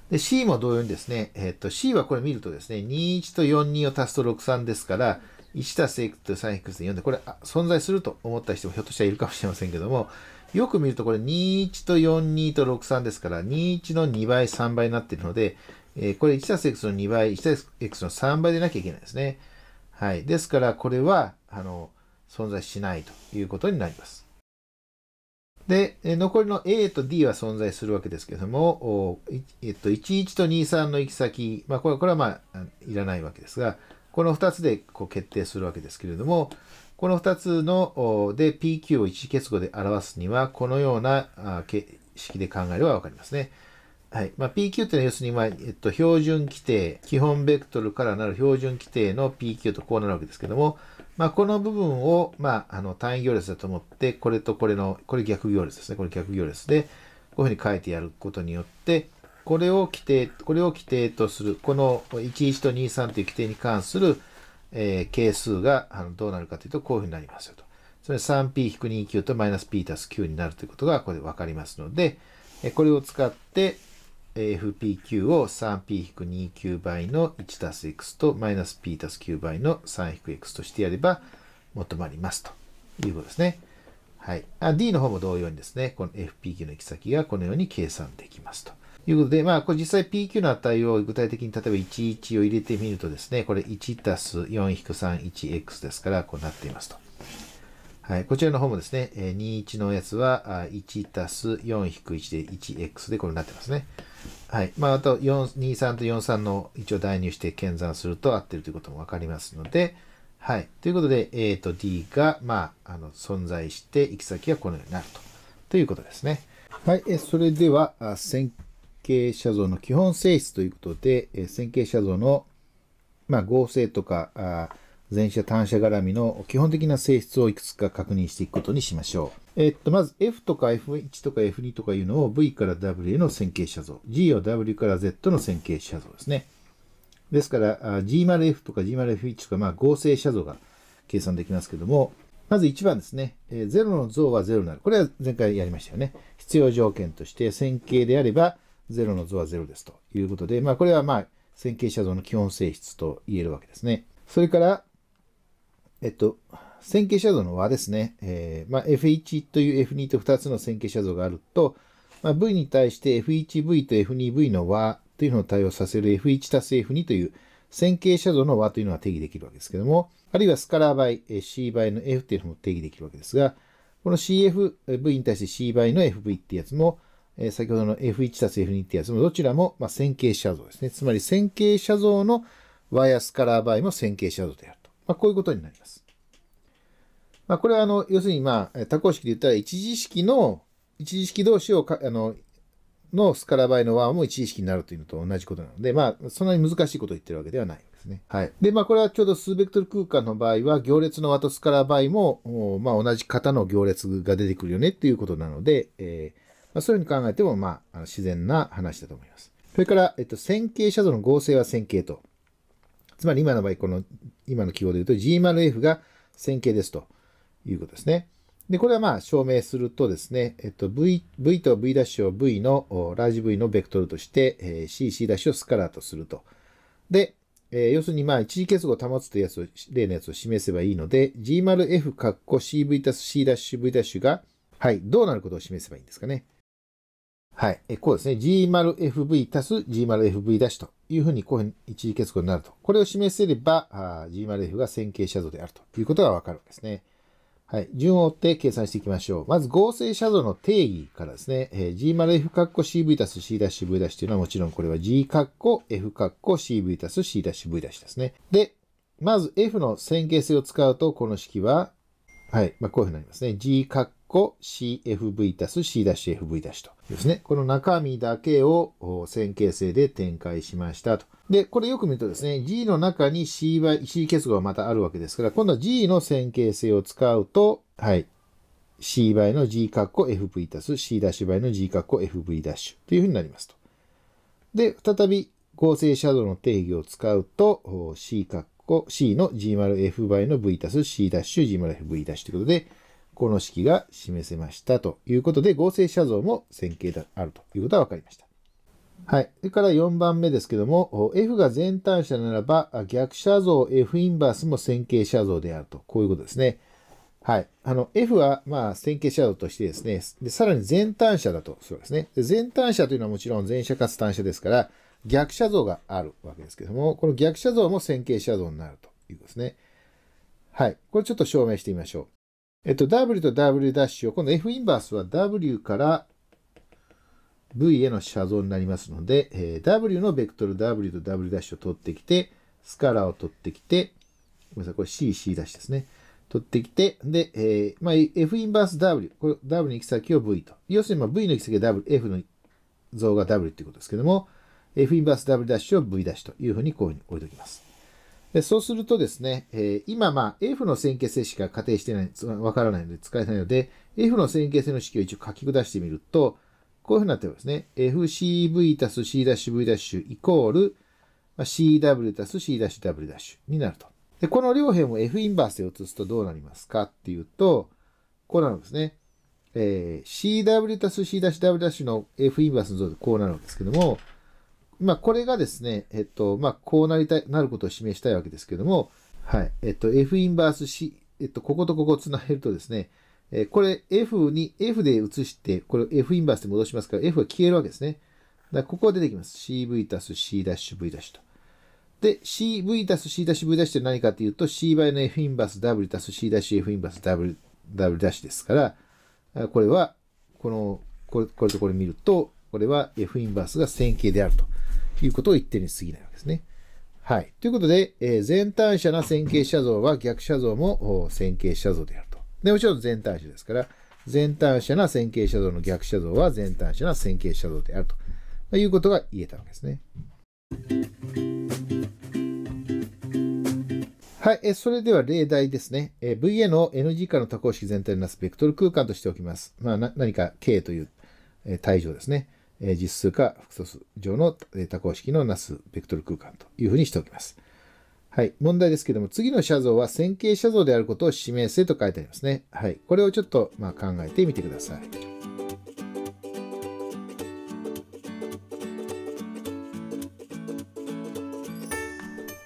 で、C も同様にですね、えっと、C はこれ見るとですね、21と42を足すと63ですから、1たす x と 3x で4で、これ存在すると思った人もひょっとしたらいるかもしれませんけども、よく見るとこれ21と42と63ですから、21の2倍、3倍になっているので、えー、これ1たす x の2倍、1たす x の3倍でなきゃいけないですね。はい。ですから、これは、あの、存在しないということになります。で、残りの A と D は存在するわけですけれども、えっと、11と23の行き先、まあ、これこれはまあ、いらないわけですが、この2つでこう決定するわけですけれども、この2つので PQ を一次結合で表すには、このような式で考えればわかりますね。はいまあ、PQ というのは要するに、まあえっと、標準規定、基本ベクトルからなる標準規定の PQ とこうなるわけですけども、まあ、この部分を、まあ、あの単位行列だと思って、これとこれの、これ逆行列ですね、これ逆行列で、こういうふうに書いてやることによって、これを規定、これを規定とする、この11と23という規定に関する、えー、係数があのどうなるかというと、こういうふうになりますよと。それ 3p-2q と -p たす q になるということがここで分かりますので、これを使って、FPQ を 3p-2q 倍の 1+x とマイナス p+q 倍の 3-x としてやれば求まりますということですね。はい。D の方も同様にですね、この FPQ の行き先がこのように計算できますと。いうことで、まあ、これ実際 PQ の値を具体的に例えば11を入れてみるとですね、これ1たす 4-31x ですから、こうなっていますと。はい、こちらの方もですね、21のやつは1たす4-1で 1x でこれになってますね。はい。まあ、あと、423と43の一応代入して検算すると合ってるということも分かりますので、はい。ということで、A と D が、まあ、あの、存在して、行き先がこのようになると。ということですね。はい。えそれでは、線形写像の基本性質ということで、線形写像の、まあ、合成とか、前者単車絡みの基本的な性質をいくつか確認していくことにしましょう。えっと、まず F とか F1 とか F2 とかいうのを V から W への線形写像。G を W から Z の線形写像ですね。ですから、G0F とか G0F1 とか、まあ、合成写像が計算できますけども、まず1番ですね。え0の像は0になる。これは前回やりましたよね。必要条件として線形であれば、0の像は0ですということで、まあこれはまあ線形写像の基本性質と言えるわけですね。それからえっと、線形写像の和ですね。えー、まあ、F1 という F2 と2つの線形写像があると、まあ、V に対して F1V と F2V の和というのを対応させる F1 たす F2 という線形写像の和というのが定義できるわけですけども、あるいはスカラー倍、C 倍の F というのも定義できるわけですが、この CFV に対して C 倍の FV ってやつも、え先ほどの F1 たす F2 ってやつも、どちらも、ま線形写像ですね。つまり線形写像の和やスカラー倍も線形写像である。まあ、こういうことになります。まあ、これはあの要するに、まあ、多項式で言ったら一次式の一次式同士をかあののスカラバイの和も一次式になるというのと同じことなので、まあ、そんなに難しいことを言ってるわけではないんですね。はい。で、まあ、これはちょうど数ベクトル空間の場合は、行列の和とスカラバイも、まあ、同じ型の行列が出てくるよねっていうことなので、えー、まあ、そういうふうに考えても、まあ、自然な話だと思います。それから、えっと、線形写像の合成は線形と。つまり今の場合、この、今の記号で言うと G0F が線形ですということですね。で、これはまあ証明するとですね、えっと、V、V と V' を V の、ラージ V のベクトルとして、えー、C、C' をスカラーとすると。で、えー、要するにまあ一時結合を保つというやつを、例のやつを示せばいいので、g 0 f 括弧 CV たす C'V' が、はい、どうなることを示せばいいんですかね。はい。こうですね。G0FV 足す G0FV' というふうに、こういうふうに一時結合になると。これを示せれば、G0F が線形写像であるということがわかるんですね。はい。順を追って計算していきましょう。まず合成写像の定義からですね。えー、G0F ッコ CV 足す C'V' というのはもちろんこれは G ッコ F ッコ CV 足す C'V' ですね。で、まず F の線形性を使うと、この式は、はい。まあ、こういうふうになりますね。G 弧 CFV たす C-FV たしとですね。この中身だけを線形成で展開しましたと。で、これよく見るとですね、G の中に C, C 結合がまたあるわけですから、今度は G の線形性を使うと、はい、C 倍の G 括弧 FV たす C' 倍の G 括弧 FV' というふうになりますと。で、再び合成シャドウの定義を使うと、C 括弧 C の G 丸 F 倍の V たす C' G 丸 FV' ということで、この式が示せましたということで、合成写像も線形であるということが分かりました。はい。それから4番目ですけども、F が全単車ならば、逆写像 F インバースも線形写像であると。こういうことですね。はい。あの、F は、まあ、線形写像としてですね、でさらに全単車だとそうですね。全単車というのはもちろん全車かつ単車ですから、逆写像があるわけですけども、この逆写像も線形写像になるということですね。はい。これちょっと証明してみましょう。えっと、W と W' を、この F インバースは W から V への写像になりますので、えー、W のベクトル W と W' を取ってきて、スカラを取ってきて、ごめんなさい、これ C、C' ですね。取ってきて、で、えー、まあ、F インバース W、これ W の行き先を V と。要するに、まあ、V の行き先は W、F の像が W ということですけども、F インバース W' を V' というふうにこういうふうに置いておきます。そうするとですね、え今、まあ、F の線形性しか仮定してない、わからないので使えないので、F の線形性の式を一応書き下してみると、こういうふうになってますね。FCV たす C'V' イコール CW たす C'W' になると。で、この両辺を F インバースで移すとどうなりますかっていうと、こうなるんですね。えー、CW たす C'W' の F インバースの像でこうなるんですけども、まあ、これがですね、えっと、まあ、こうなりたい、なることを示したいわけですけども、はい。えっと、F インバース C、えっと、こことここを繋げるとですね、えー、これ F に、F で移して、これを F インバースで戻しますから、F は消えるわけですね。だここが出てきます。CV たす C'V' と。で、CV たす C'V' って何かというと、C 倍の F インバース W たす C'F インバース W、W' ですから、これは、この、これこれとこれ見ると、これは F インバースが線形であると。いうことを言ってるに過ぎないわけですね。はい。ということで、えー、前端者な線形写像は逆写像も線形写像であると。で、もちろん前端者ですから、前端者な線形写像の逆写像は前端者な線形写像であると、まあ、いうことが言えたわけですね。はい、えそれでは例題ですね。え VA の N g 化の多項式全体のなすベクトル空間としておきます。まあ、何か K という、えー、対象ですね。実数か複素数上の多項式のなすベクトル空間というふうにしておきます。はい。問題ですけども、次の写像は線形写像であることを指名せと書いてありますね。はい。これをちょっとま考えてみてください。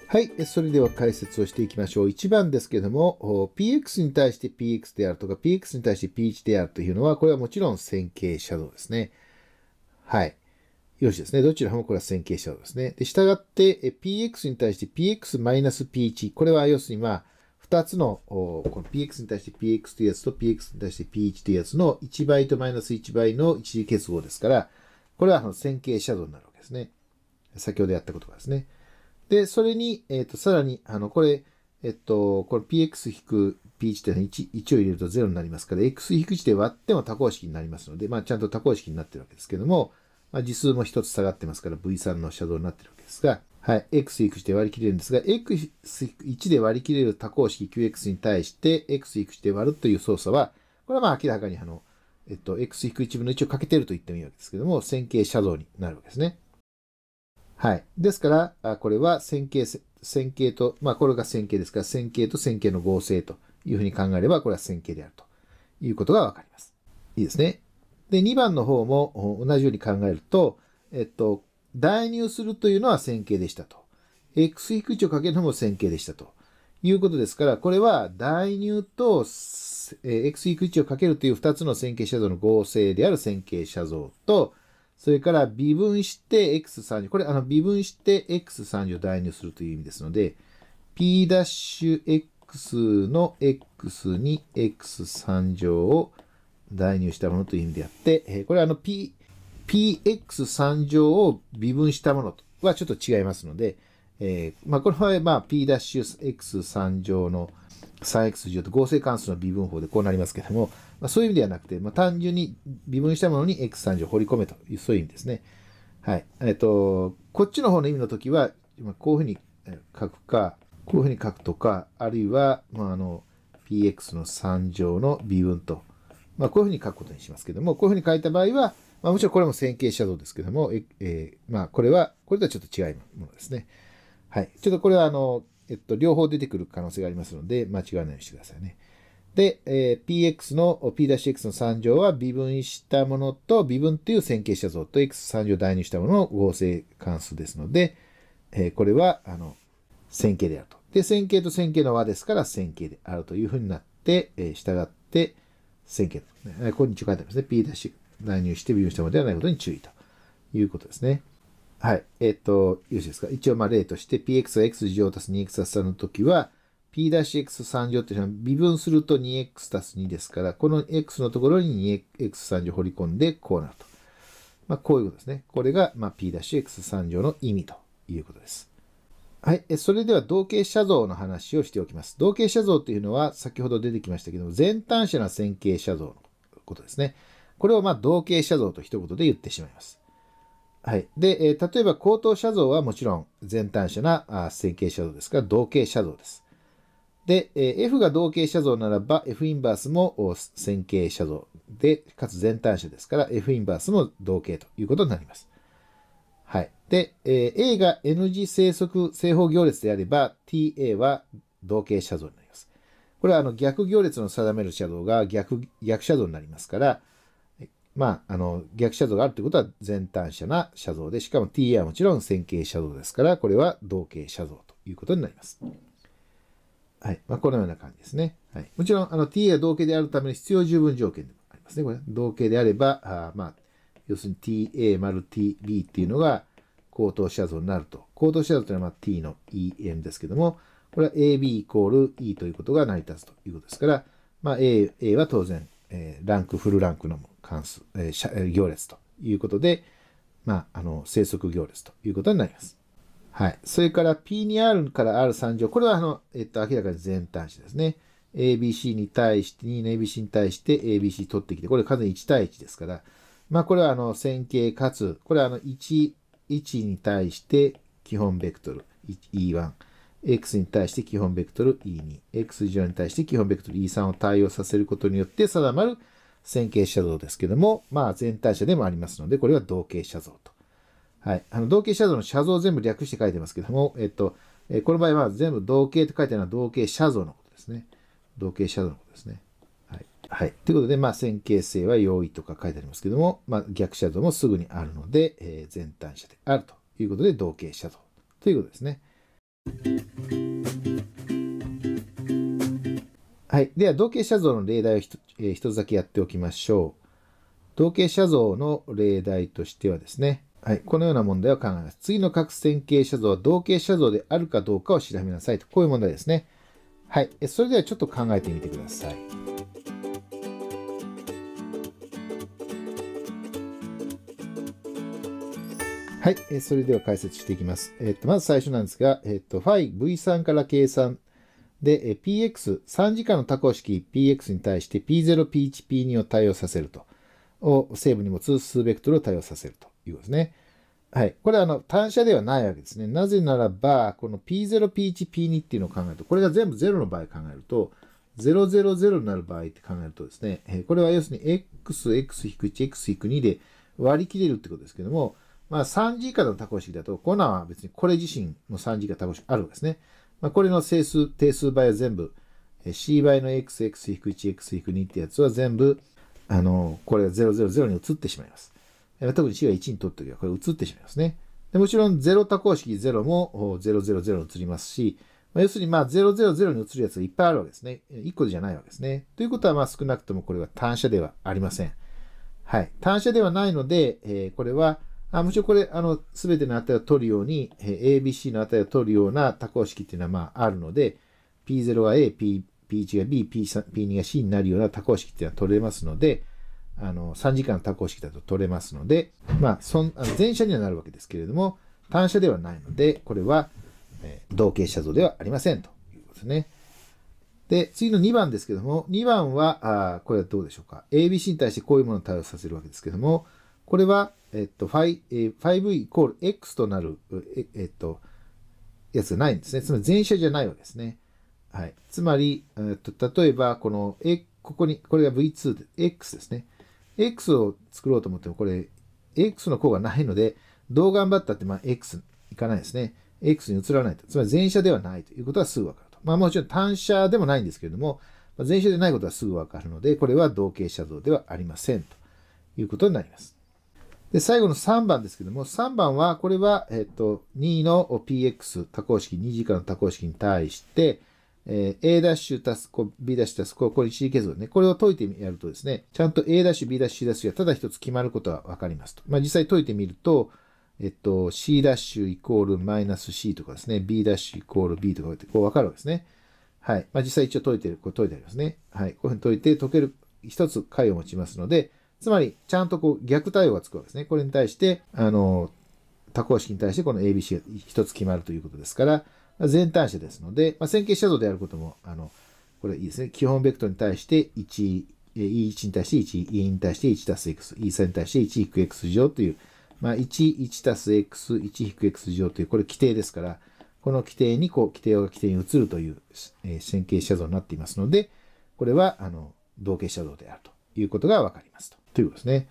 はい。それでは解説をしていきましょう。1番ですけども、px に対して px であるとか、px に対して p1 であるというのは、これはもちろん線形写像ですね。はい。よしですね。どちらもこれは線形ドウですね。で、従って、px に対して px-p1。これは要するに、まあ、2つの、この px に対して px というやつと px に対して p1 というやつの1倍とマイナス1倍の一時結合ですから、これはあの線形シャドウになるわけですね。先ほどやった言葉ですね。で、それに、えっ、ー、と、さらに、あの、これ、えっと、これ px-p1 引くというのは 1, 1を入れると0になりますから、x-1 引くで割っても多項式になりますので、まあ、ちゃんと多項式になってるわけですけども、まあ、次数も1つ下がってますから V3 のシャドウになってるわけですが、はい、x 行くして割り切れるんですが、x1 で割り切れる多項式 qx に対して、x 行くして割るという操作は、これはまあ明らかにあの、えっと、x-1 分の1をかけてると言ってもいいわけですけども、線形シャドウになるわけですね。はい。ですから、これは線形、線形と、まあこれが線形ですから、線形と線形の合成というふうに考えれば、これは線形であるということがわかります。いいですね。で、2番の方も同じように考えると、えっと、代入するというのは線形でしたと。x 位置をかけるのも線形でしたと。いうことですから、これは代入と、え x 位置をかけるという2つの線形写像の合成である線形写像と、それから微分して x 3乗これ、あの、微分して x 3乗を代入するという意味ですので、p'x の x に x3 乗を代入したものという意味であって、えこれはあの P、px3 乗を微分したものとはちょっと違いますので、えー、まあ、この場合、まあ、p'x3 乗の 3x 乗と合成関数の微分法でこうなりますけども、まあ、そういう意味ではなくて、まあ、単純に微分したものに x3 乗を放り込めという、そういう意味ですね。はい。えっ、ー、と、こっちの方の意味の時は、まこういうふうに書くか、こういうふうに書くとか、あるいは、まあ、あの、px の3乗の微分とまあ、こういうふうに書くことにしますけども、こういうふうに書いた場合は、まあ、もちろんこれも線形写像ですけども、ええまあ、これは、これとはちょっと違いものですね。はい。ちょっとこれは、あの、えっと、両方出てくる可能性がありますので、間違わないようにしてくださいね。で、えー、px の p'x の3乗は微分したものと微分という線形写像と x3 乗代入したものの合成関数ですので、えー、これはあの線形であると。で、線形と線形の和ですから線形であるというふうになって、えー、従って、1 0ここに一応書いてありますね。P ダッシ入して微分したものではないことに注意ということですね。はい。えっ、ー、と、よろしいですか。一応、まあ、例として、px は x 乗足す 2x 足す3の時は、p'x3 乗っていうのは微分すると 2x 足す2ですから、この x のところに 2x3 乗掘り込んで、こうなると。まあ、こういうことですね。これが、まあ、p'x3 乗の意味ということです。はい、それでは同型写像の話をしておきます。同型写像というのは先ほど出てきましたけども、前端者な線形写像のことですね。これをま同型写像と一言で言ってしまいます。はい。で、え例えば高等写像はもちろん前端者な線形写像ですから同型写像です。で、え F が同型写像ならば F インバースも線形写像で、かつ前端者ですから F インバースも同型ということになります。はい。で、えー、A が N 字正則正方行列であれば、TA は同型写像になります。これはあの逆行列の定める写像が逆逆写像になりますから、まあ、あの逆写像があるということは全単写な写像で、しかも TA はもちろん線形写像ですから、これは同型写像ということになります。はい。まあ、このような感じですね。はい。もちろん、あの、TA は同型であるために必要十分条件でもありますね。これ、同型であれば、あまあ、要するに TA○TB っていうのが高等写像になると。高等写像というのはま T の EN ですけども、これは AB イコール E ということが成り立つということですから、まあ、A, A は当然、えー、ランク、フルランクの関数、えー、行列ということで、まあ、あの、生息行列ということになります。はい。それから P に R から R3 乗。これは、あの、えっと、明らかに全端子ですね。ABC に対して、2の ABC に対して ABC 取ってきて、これ完全に1対1ですから、まあ、これはあの線形かつ、これはあの1、1に対して基本ベクトル E1、x に対して基本ベクトル E2、x 上に対して基本ベクトル E3 を対応させることによって定まる線形写像ですけども、まあ、全体写でもありますので、これは同型写像と。はい。あの、同型写像の写像を全部略して書いてますけども、えっと、えこの場合は全部同型と書いてあるのは同型写像のことですね。同型写像のことですね。はい。ということで、まあ、線形性は容易とか書いてありますけども、まあ、逆写像もすぐにあるので、えー、前端写であるということで、同型写像ということですね。はい。では、同型写像の例題を一、えー、つだけやっておきましょう。同型写像の例題としてはですね、はい。このような問題を考えます。次の各線形写像は同型写像であるかどうかを調べなさいと。こういう問題ですね。はい。それではちょっと考えてみてください。はい、えー、それでは解説していきます。えっ、と、まず最初なんですが、えっ、と、ー、と、φV3 から計算で、えー、px、3時間の多項式 px に対して p0、p1、p2 を対応させると。を成分に持つ数ベクトルを対応させるということですね。はい。これはあの単車ではないわけですね。なぜならば、この P0、P1、P2 っていうのを考えると、これが全部0の場合考えると、000になる場合って考えるとですね、これは要するに x、x-1、x-2 で割り切れるってことですけども、まあ、3次以下の多項式だと、コナーは別にこれ自身の3次以下多項式あるんですね。まあ、これの整数、定数倍は全部、c 倍の xx-1x-2 ってやつは全部、あの、これが000に移ってしまいます。特に c が1に取っておけば、これ移ってしまいますね。でもちろん0多項式0も000に移りますし、まあ、要するにまあ000に移るやつがいっぱいあるわけですね。1個じゃないわけですね。ということはまあ少なくともこれは単車ではありません。はい。単車ではないので、えー、これはあもちろんこれ、あの、すべての値を取るように、ABC の値を取るような多項式っていうのはまああるので、P0 が A、P、P1 が B、P3、P2 が C になるような多項式っていうのは取れますので、あの、3時間多項式だと取れますので、まあ、そん、あの前者にはなるわけですけれども、単社ではないので、これは、えー、同型写像ではありませんということですね。で、次の2番ですけども、2番は、あこれはどうでしょうか。ABC に対してこういうものを対応させるわけですけども、これは、えっと、5, えー、イコール x となる、ええっと、やつがないんですね。つまり前者じゃないわけですね。はい。つまり、えっと、例えば、この、え、ここに、これが v2 で、x ですね。x を作ろうと思っても、これ、x の項がないので、どう頑張ったって、まあ、x いかないですね。x に移らないと。つまり前者ではないということはすぐわかると。まあ、もちろん単車でもないんですけれども、前者でないことはすぐわかるので、これは同型車道ではありませんということになります。で、最後の3番ですけども、3番は、これは、えっ、と、2の px 多項式、2次化の多項式に対して、えー、a' たすこ、b' たすこ、こに c 次結合ね。これを解いてやるとですね、ちゃんと a' b' c' がただ一つ決まることはわかりますと。まあ、実際解いてみると、えっと、c' イコールマイナス c とかですね、b' イコール b とかってこうわかるわけですね。はい。まあ、実際一応解いてる、これ解いてありますね。はい。こういうふうに解いて、解ける、一つ解を持ちますので、つまり、ちゃんとこう逆対応がつくわけですね。これに対して、あの、多項式に対してこの ABC が一つ決まるということですから、全単車ですので、まあ、線形写像であることも、あの、これいいですね。基本ベクトルに対して1、E1 に対して1、E2 に対して1たす X、E3 に対して1 X 乗という、まあ、1、1たす X、1 X 乗という、これ規定ですから、この規定に、こう、規定が規定に移るという、えー、線形写像になっていますので、これは、あの、同型写像であるということがわかりますと。ということですね。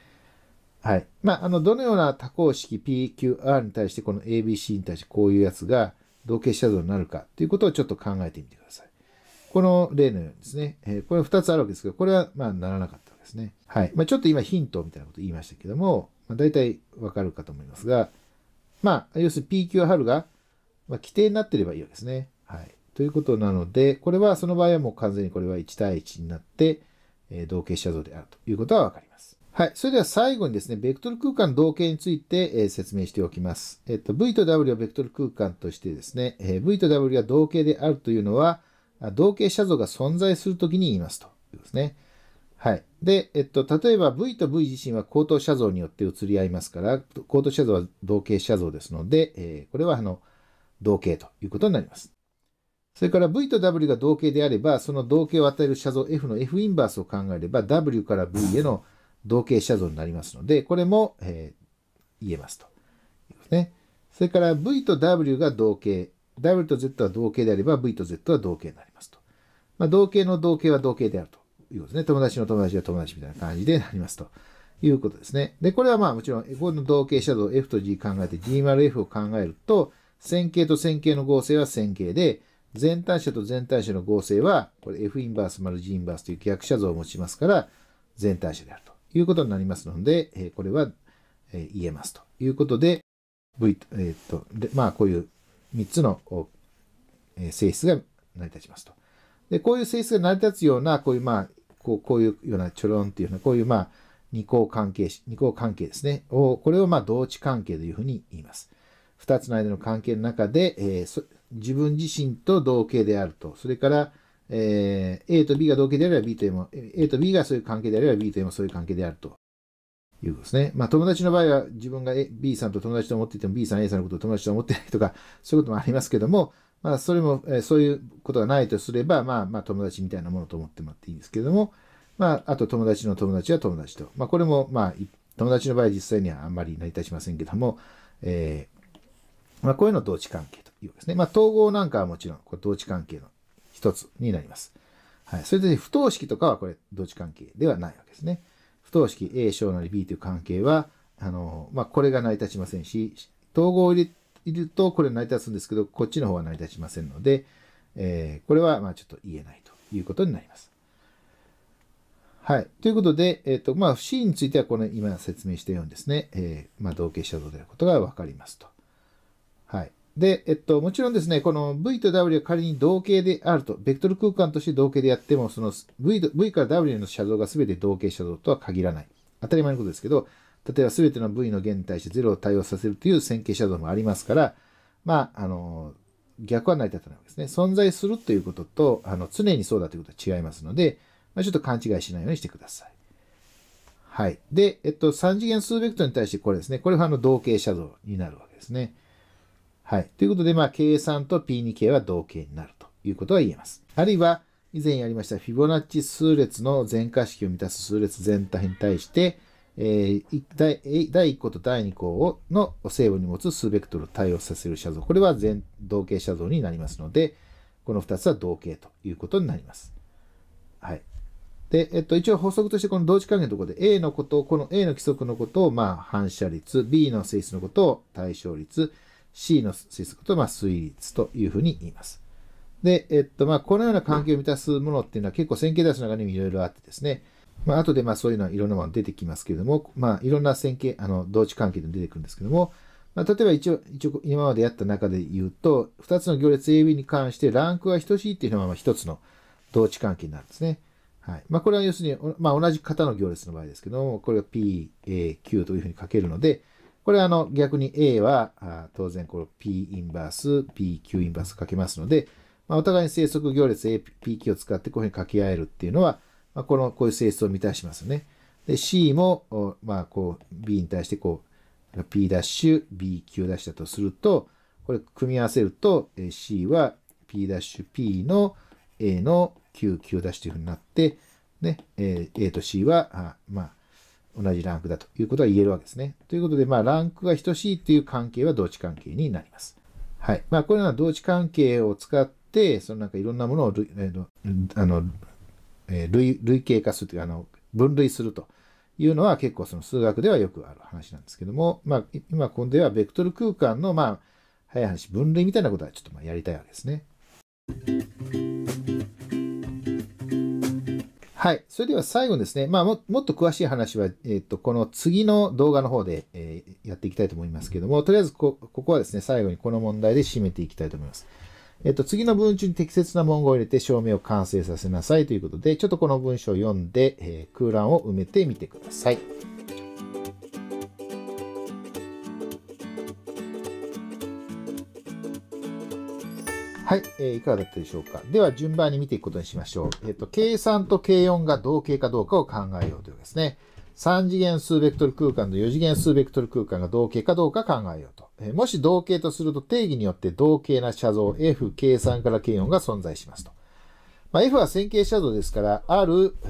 はい。まあ、あの、どのような多項式 PQR に対して、この ABC に対してこういうやつが同型写像になるかということをちょっと考えてみてください。この例のようにですね、えー、これ2つあるわけですけど、これはまあならなかったわけですね。はい。まあ、ちょっと今ヒントみたいなこと言いましたけども、まあ、大体わかるかと思いますが、まあ、要するに PQR が、まあ、規定になってればいいわけですね。はい。ということなので、これはその場合はもう完全にこれは1対1になって、え同型写像であるということがわかります。はい。それでは最後にですね、ベクトル空間同型について、え説明しておきます。えっと、V と W をベクトル空間としてですね、え V と W が同型であるというのは、同型写像が存在するときに言いますということですね。はい。で、えっと、例えば V と V 自身は口頭写像によって移り合いますから、口頭写像は同型写像ですので、えこれはあの、同型ということになります。それから V と W が同型であれば、その同型を与える写像 F の F インバースを考えれば、W から V への同型写像になりますので、これも、えー、言えますと。ね。それから V と W が同型、W と Z は同型であれば、V と Z は同型になりますと。まあ、同型の同型は同型であるということですね。友達の友達は友達みたいな感じでなりますということですね。で、これはまあもちろん、この同型写像 F と G 考えて G○F を考えると、線形と線形の合成は線形で、全体者と全体者の合成は、これ F インバース丸 G インバースという逆者像を持ちますから、全体者であるということになりますので、これは、言えますということで、V、えっ、ー、と、で、まあ、こういう3つの、性質が成り立ちますと。で、こういう性質が成り立つような、こういう、まあ、こうこういうようなチョロンっていうような、こういう、まあ、二項関係、二項関係ですね。を、これを、まあ、同値関係というふうに言います。2つの間の関係の中で、えー自分自身と同型であると。それから、えー、A と B が同型であれば B と M、A と B がそういう関係であれば B と M はそういう関係であるということですね。まあ友達の場合は自分が、B さんと友達と思っていても B さん A さんのことを友達と思ってないとか、(laughs) そういうこともありますけども、まあそれも、えー、そういうことがないとすれば、まあまあ友達みたいなものと思ってもらっていいんですけども、まああと友達の友達は友達と。まあこれもまあ友達の場合実際にはあんまり成り立ちませんけども、えー、まあこういうの同値関係と。ようですね。まあ、統合なんかはもちろん、これ同値関係の一つになります。はい。それで、不等式とかはこれ同値関係ではないわけですね。不等式 A 小なり B という関係は、あの、まあ、これが成り立ちませんし、統合を入れるとこれ成り立つんですけど、こっちの方は成り立ちませんので、えー、これはまあちょっと言えないということになります。はい。ということで、えっ、ー、と、まあ、C については、この今説明したようにですね、えー、まあ、同型者像であることがわかりますと。はい。で、えっと、もちろんですね、この V と W が仮に同型であると、ベクトル空間として同型でやっても、その V, v から W の写像が全て同型写像とは限らない。当たり前のことですけど、例えば全ての V の弦に対して0を対応させるという線形写像もありますから、まあ、あの、逆は成り立たないわけですね。存在するということと、あの、常にそうだということは違いますので、まあ、ちょっと勘違いしないようにしてください。はい。で、えっと、3次元数ベクトルに対してこれですね。これはあの同型写像になるわけですね。はい。ということで、まあ、K3 と P2K は同型になるということが言えます。あるいは、以前やりましたフィボナッチ数列の全化式を満たす数列全体に対して、えー、第1個と第2個の成分に持つ数ベクトルを対応させる写像。これは全同型写像になりますので、この2つは同型ということになります。はい。で、えっと、一応法則としてこの同時関係のところで A のことを、この A の規則のことを、まあ、反射率、B の性質のことを対象率、C の推測と、まあ、推率というふうに言います。で、えっと、まあ、このような関係を満たすものっていうのは結構線形代数の中にもいろいろあってですね、まあ、後でまあそういうのはいろんなもの出てきますけれども、まあ、いろんな線形、あの、同値関係で出てくるんですけども、まあ、例えば一応、一応今までやった中で言うと、2つの行列 AB に関してランクが等しいっていうのはまあ1つの同値関係になるんですね。はい。まあ、これは要するに、まあ、同じ型の行列の場合ですけども、これが P、A、Q というふうに書けるので、これあの逆に A は当然この P インバース、PQ インバースかけますので、まあ、お互いに生息行列 APQ を使ってこういうふうに掛け合えるっていうのは、まあ、このこういう性質を満たしますね。で C も、まあ、こう B に対してこう P' BQ' たとすると、これ組み合わせると C は P'P の A の QQ' というふうになって、ね、A と C は、まあ、同じランクだということが言えるわけですね。ということで、まあ、ランクが等しいっていう関係は同値関係になります。はい。まあ、これは同値関係を使って、そのなんかいろんなものを類、えー、あの、えー、類類型化するというか、あの、分類するというのは結構その数学ではよくある話なんですけども、まあ、今、今ではベクトル空間の、まあ、早い話、分類みたいなことはちょっとまあやりたいわけですね。はい。それでは最後ですね。まあ、もっと詳しい話は、えっ、ー、と、この次の動画の方で、えー、やっていきたいと思いますけども、とりあえずこ、ここはですね、最後にこの問題で締めていきたいと思います。えっ、ー、と、次の文中に適切な文言を入れて証明を完成させなさいということで、ちょっとこの文章を読んで、え空欄を埋めてみてください。はい、えー、いかがだったでしょうか。では、順番に見ていくことにしましょう。えっ、ー、と、計算と計4が同型かどうかを考えようというですね。3次元数ベクトル空間と4次元数ベクトル空間が同型かどうか考えようと。えー、もし同型とすると定義によって同型な写像 F、計3から計4が存在しますと。まあ、F は線形写像ですから、ある、え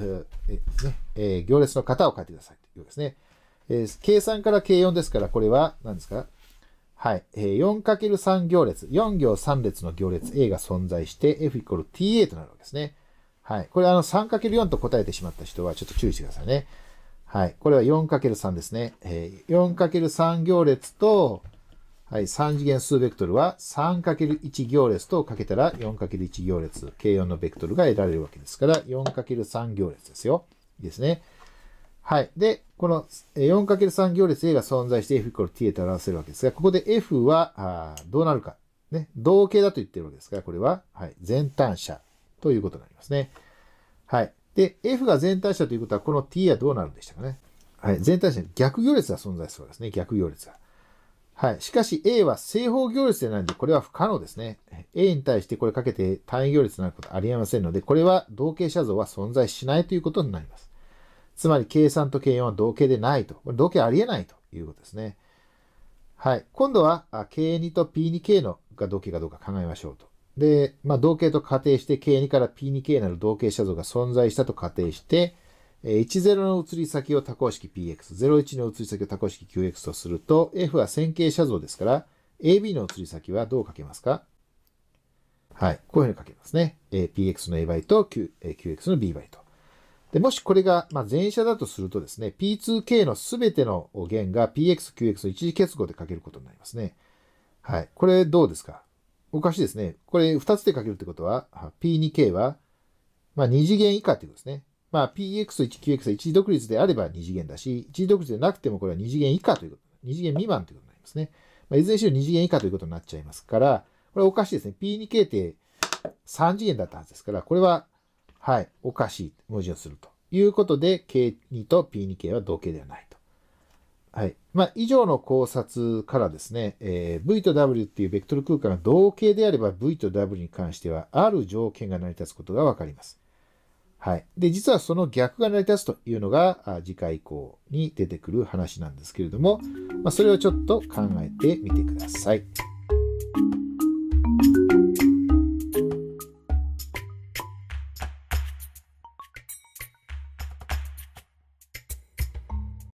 ー、ねえー、行列の型を書いてくださいというですね。え計算から計4ですから、これは何ですかはい。えー、4×3 行列、4行3列の行列 A が存在して、F イコール TA となるわけですね。はい。これあの 3×4 と答えてしまった人はちょっと注意してくださいね。はい。これは 4×3 ですね。えー、4×3 行列と、はい、3次元数ベクトルは 3×1 行列とかけたら 4×1 行列、計4のベクトルが得られるわけですから、4×3 行列ですよ。いいですね。はい。で、この 4×3 行列 A が存在して F イコール t へと表せるわけですが、ここで F はあどうなるか。ね、同型だと言ってるわけですから、これは、はい、全単車ということになりますね。はい。で、F が全単車ということは、この t はどうなるんでしたかね。はい。全単車、逆行列が存在するわけですね。逆行列が。はい。しかし A は正方行列でないんで、これは不可能ですね。A に対してこれかけて単位行列になることはありえませんので、これは同型写像は存在しないということになります。つまり、計算と計4は同型でないと。これ同型ありえないということですね。はい。今度は、K2 と P2K のが同型かどうか考えましょうと。で、まあ、同型と仮定して、K2 から P2K なる同型写像が存在したと仮定して、10の移り先を多項式 px、01の移り先を多項式 qx とすると、f は線形写像ですから、ab の移り先はどう書けますかはい。こういうふうに書けますね。px の a 倍と qx の b 倍と。で、もしこれが、まあ、前者だとするとですね、P2K のすべての弦が PX、QX の一次結合で書けることになりますね。はい。これどうですかおかしいですね。これ2つで書けるってことは、P2K は、まあ、2次元以下っていうことですね。まあ、PX と 1QX は一次独立であれば2次元だし、一次独立でなくてもこれは2次元以下ということ、2次元未満ということになりますね。まあ、いずれにしろ2次元以下ということになっちゃいますから、これおかしいですね。P2K って3次元だったはずですから、これははい、おかしい、矛盾するということで、K2 と P2K は同型ではないと。はい。まあ、以上の考察からですね、えー、V と W っていうベクトル空間が同型であれば V と W に関しては、ある条件が成り立つことがわかります。はい。で、実はその逆が成り立つというのが、次回以降に出てくる話なんですけれども、まあ、それをちょっと考えてみてください。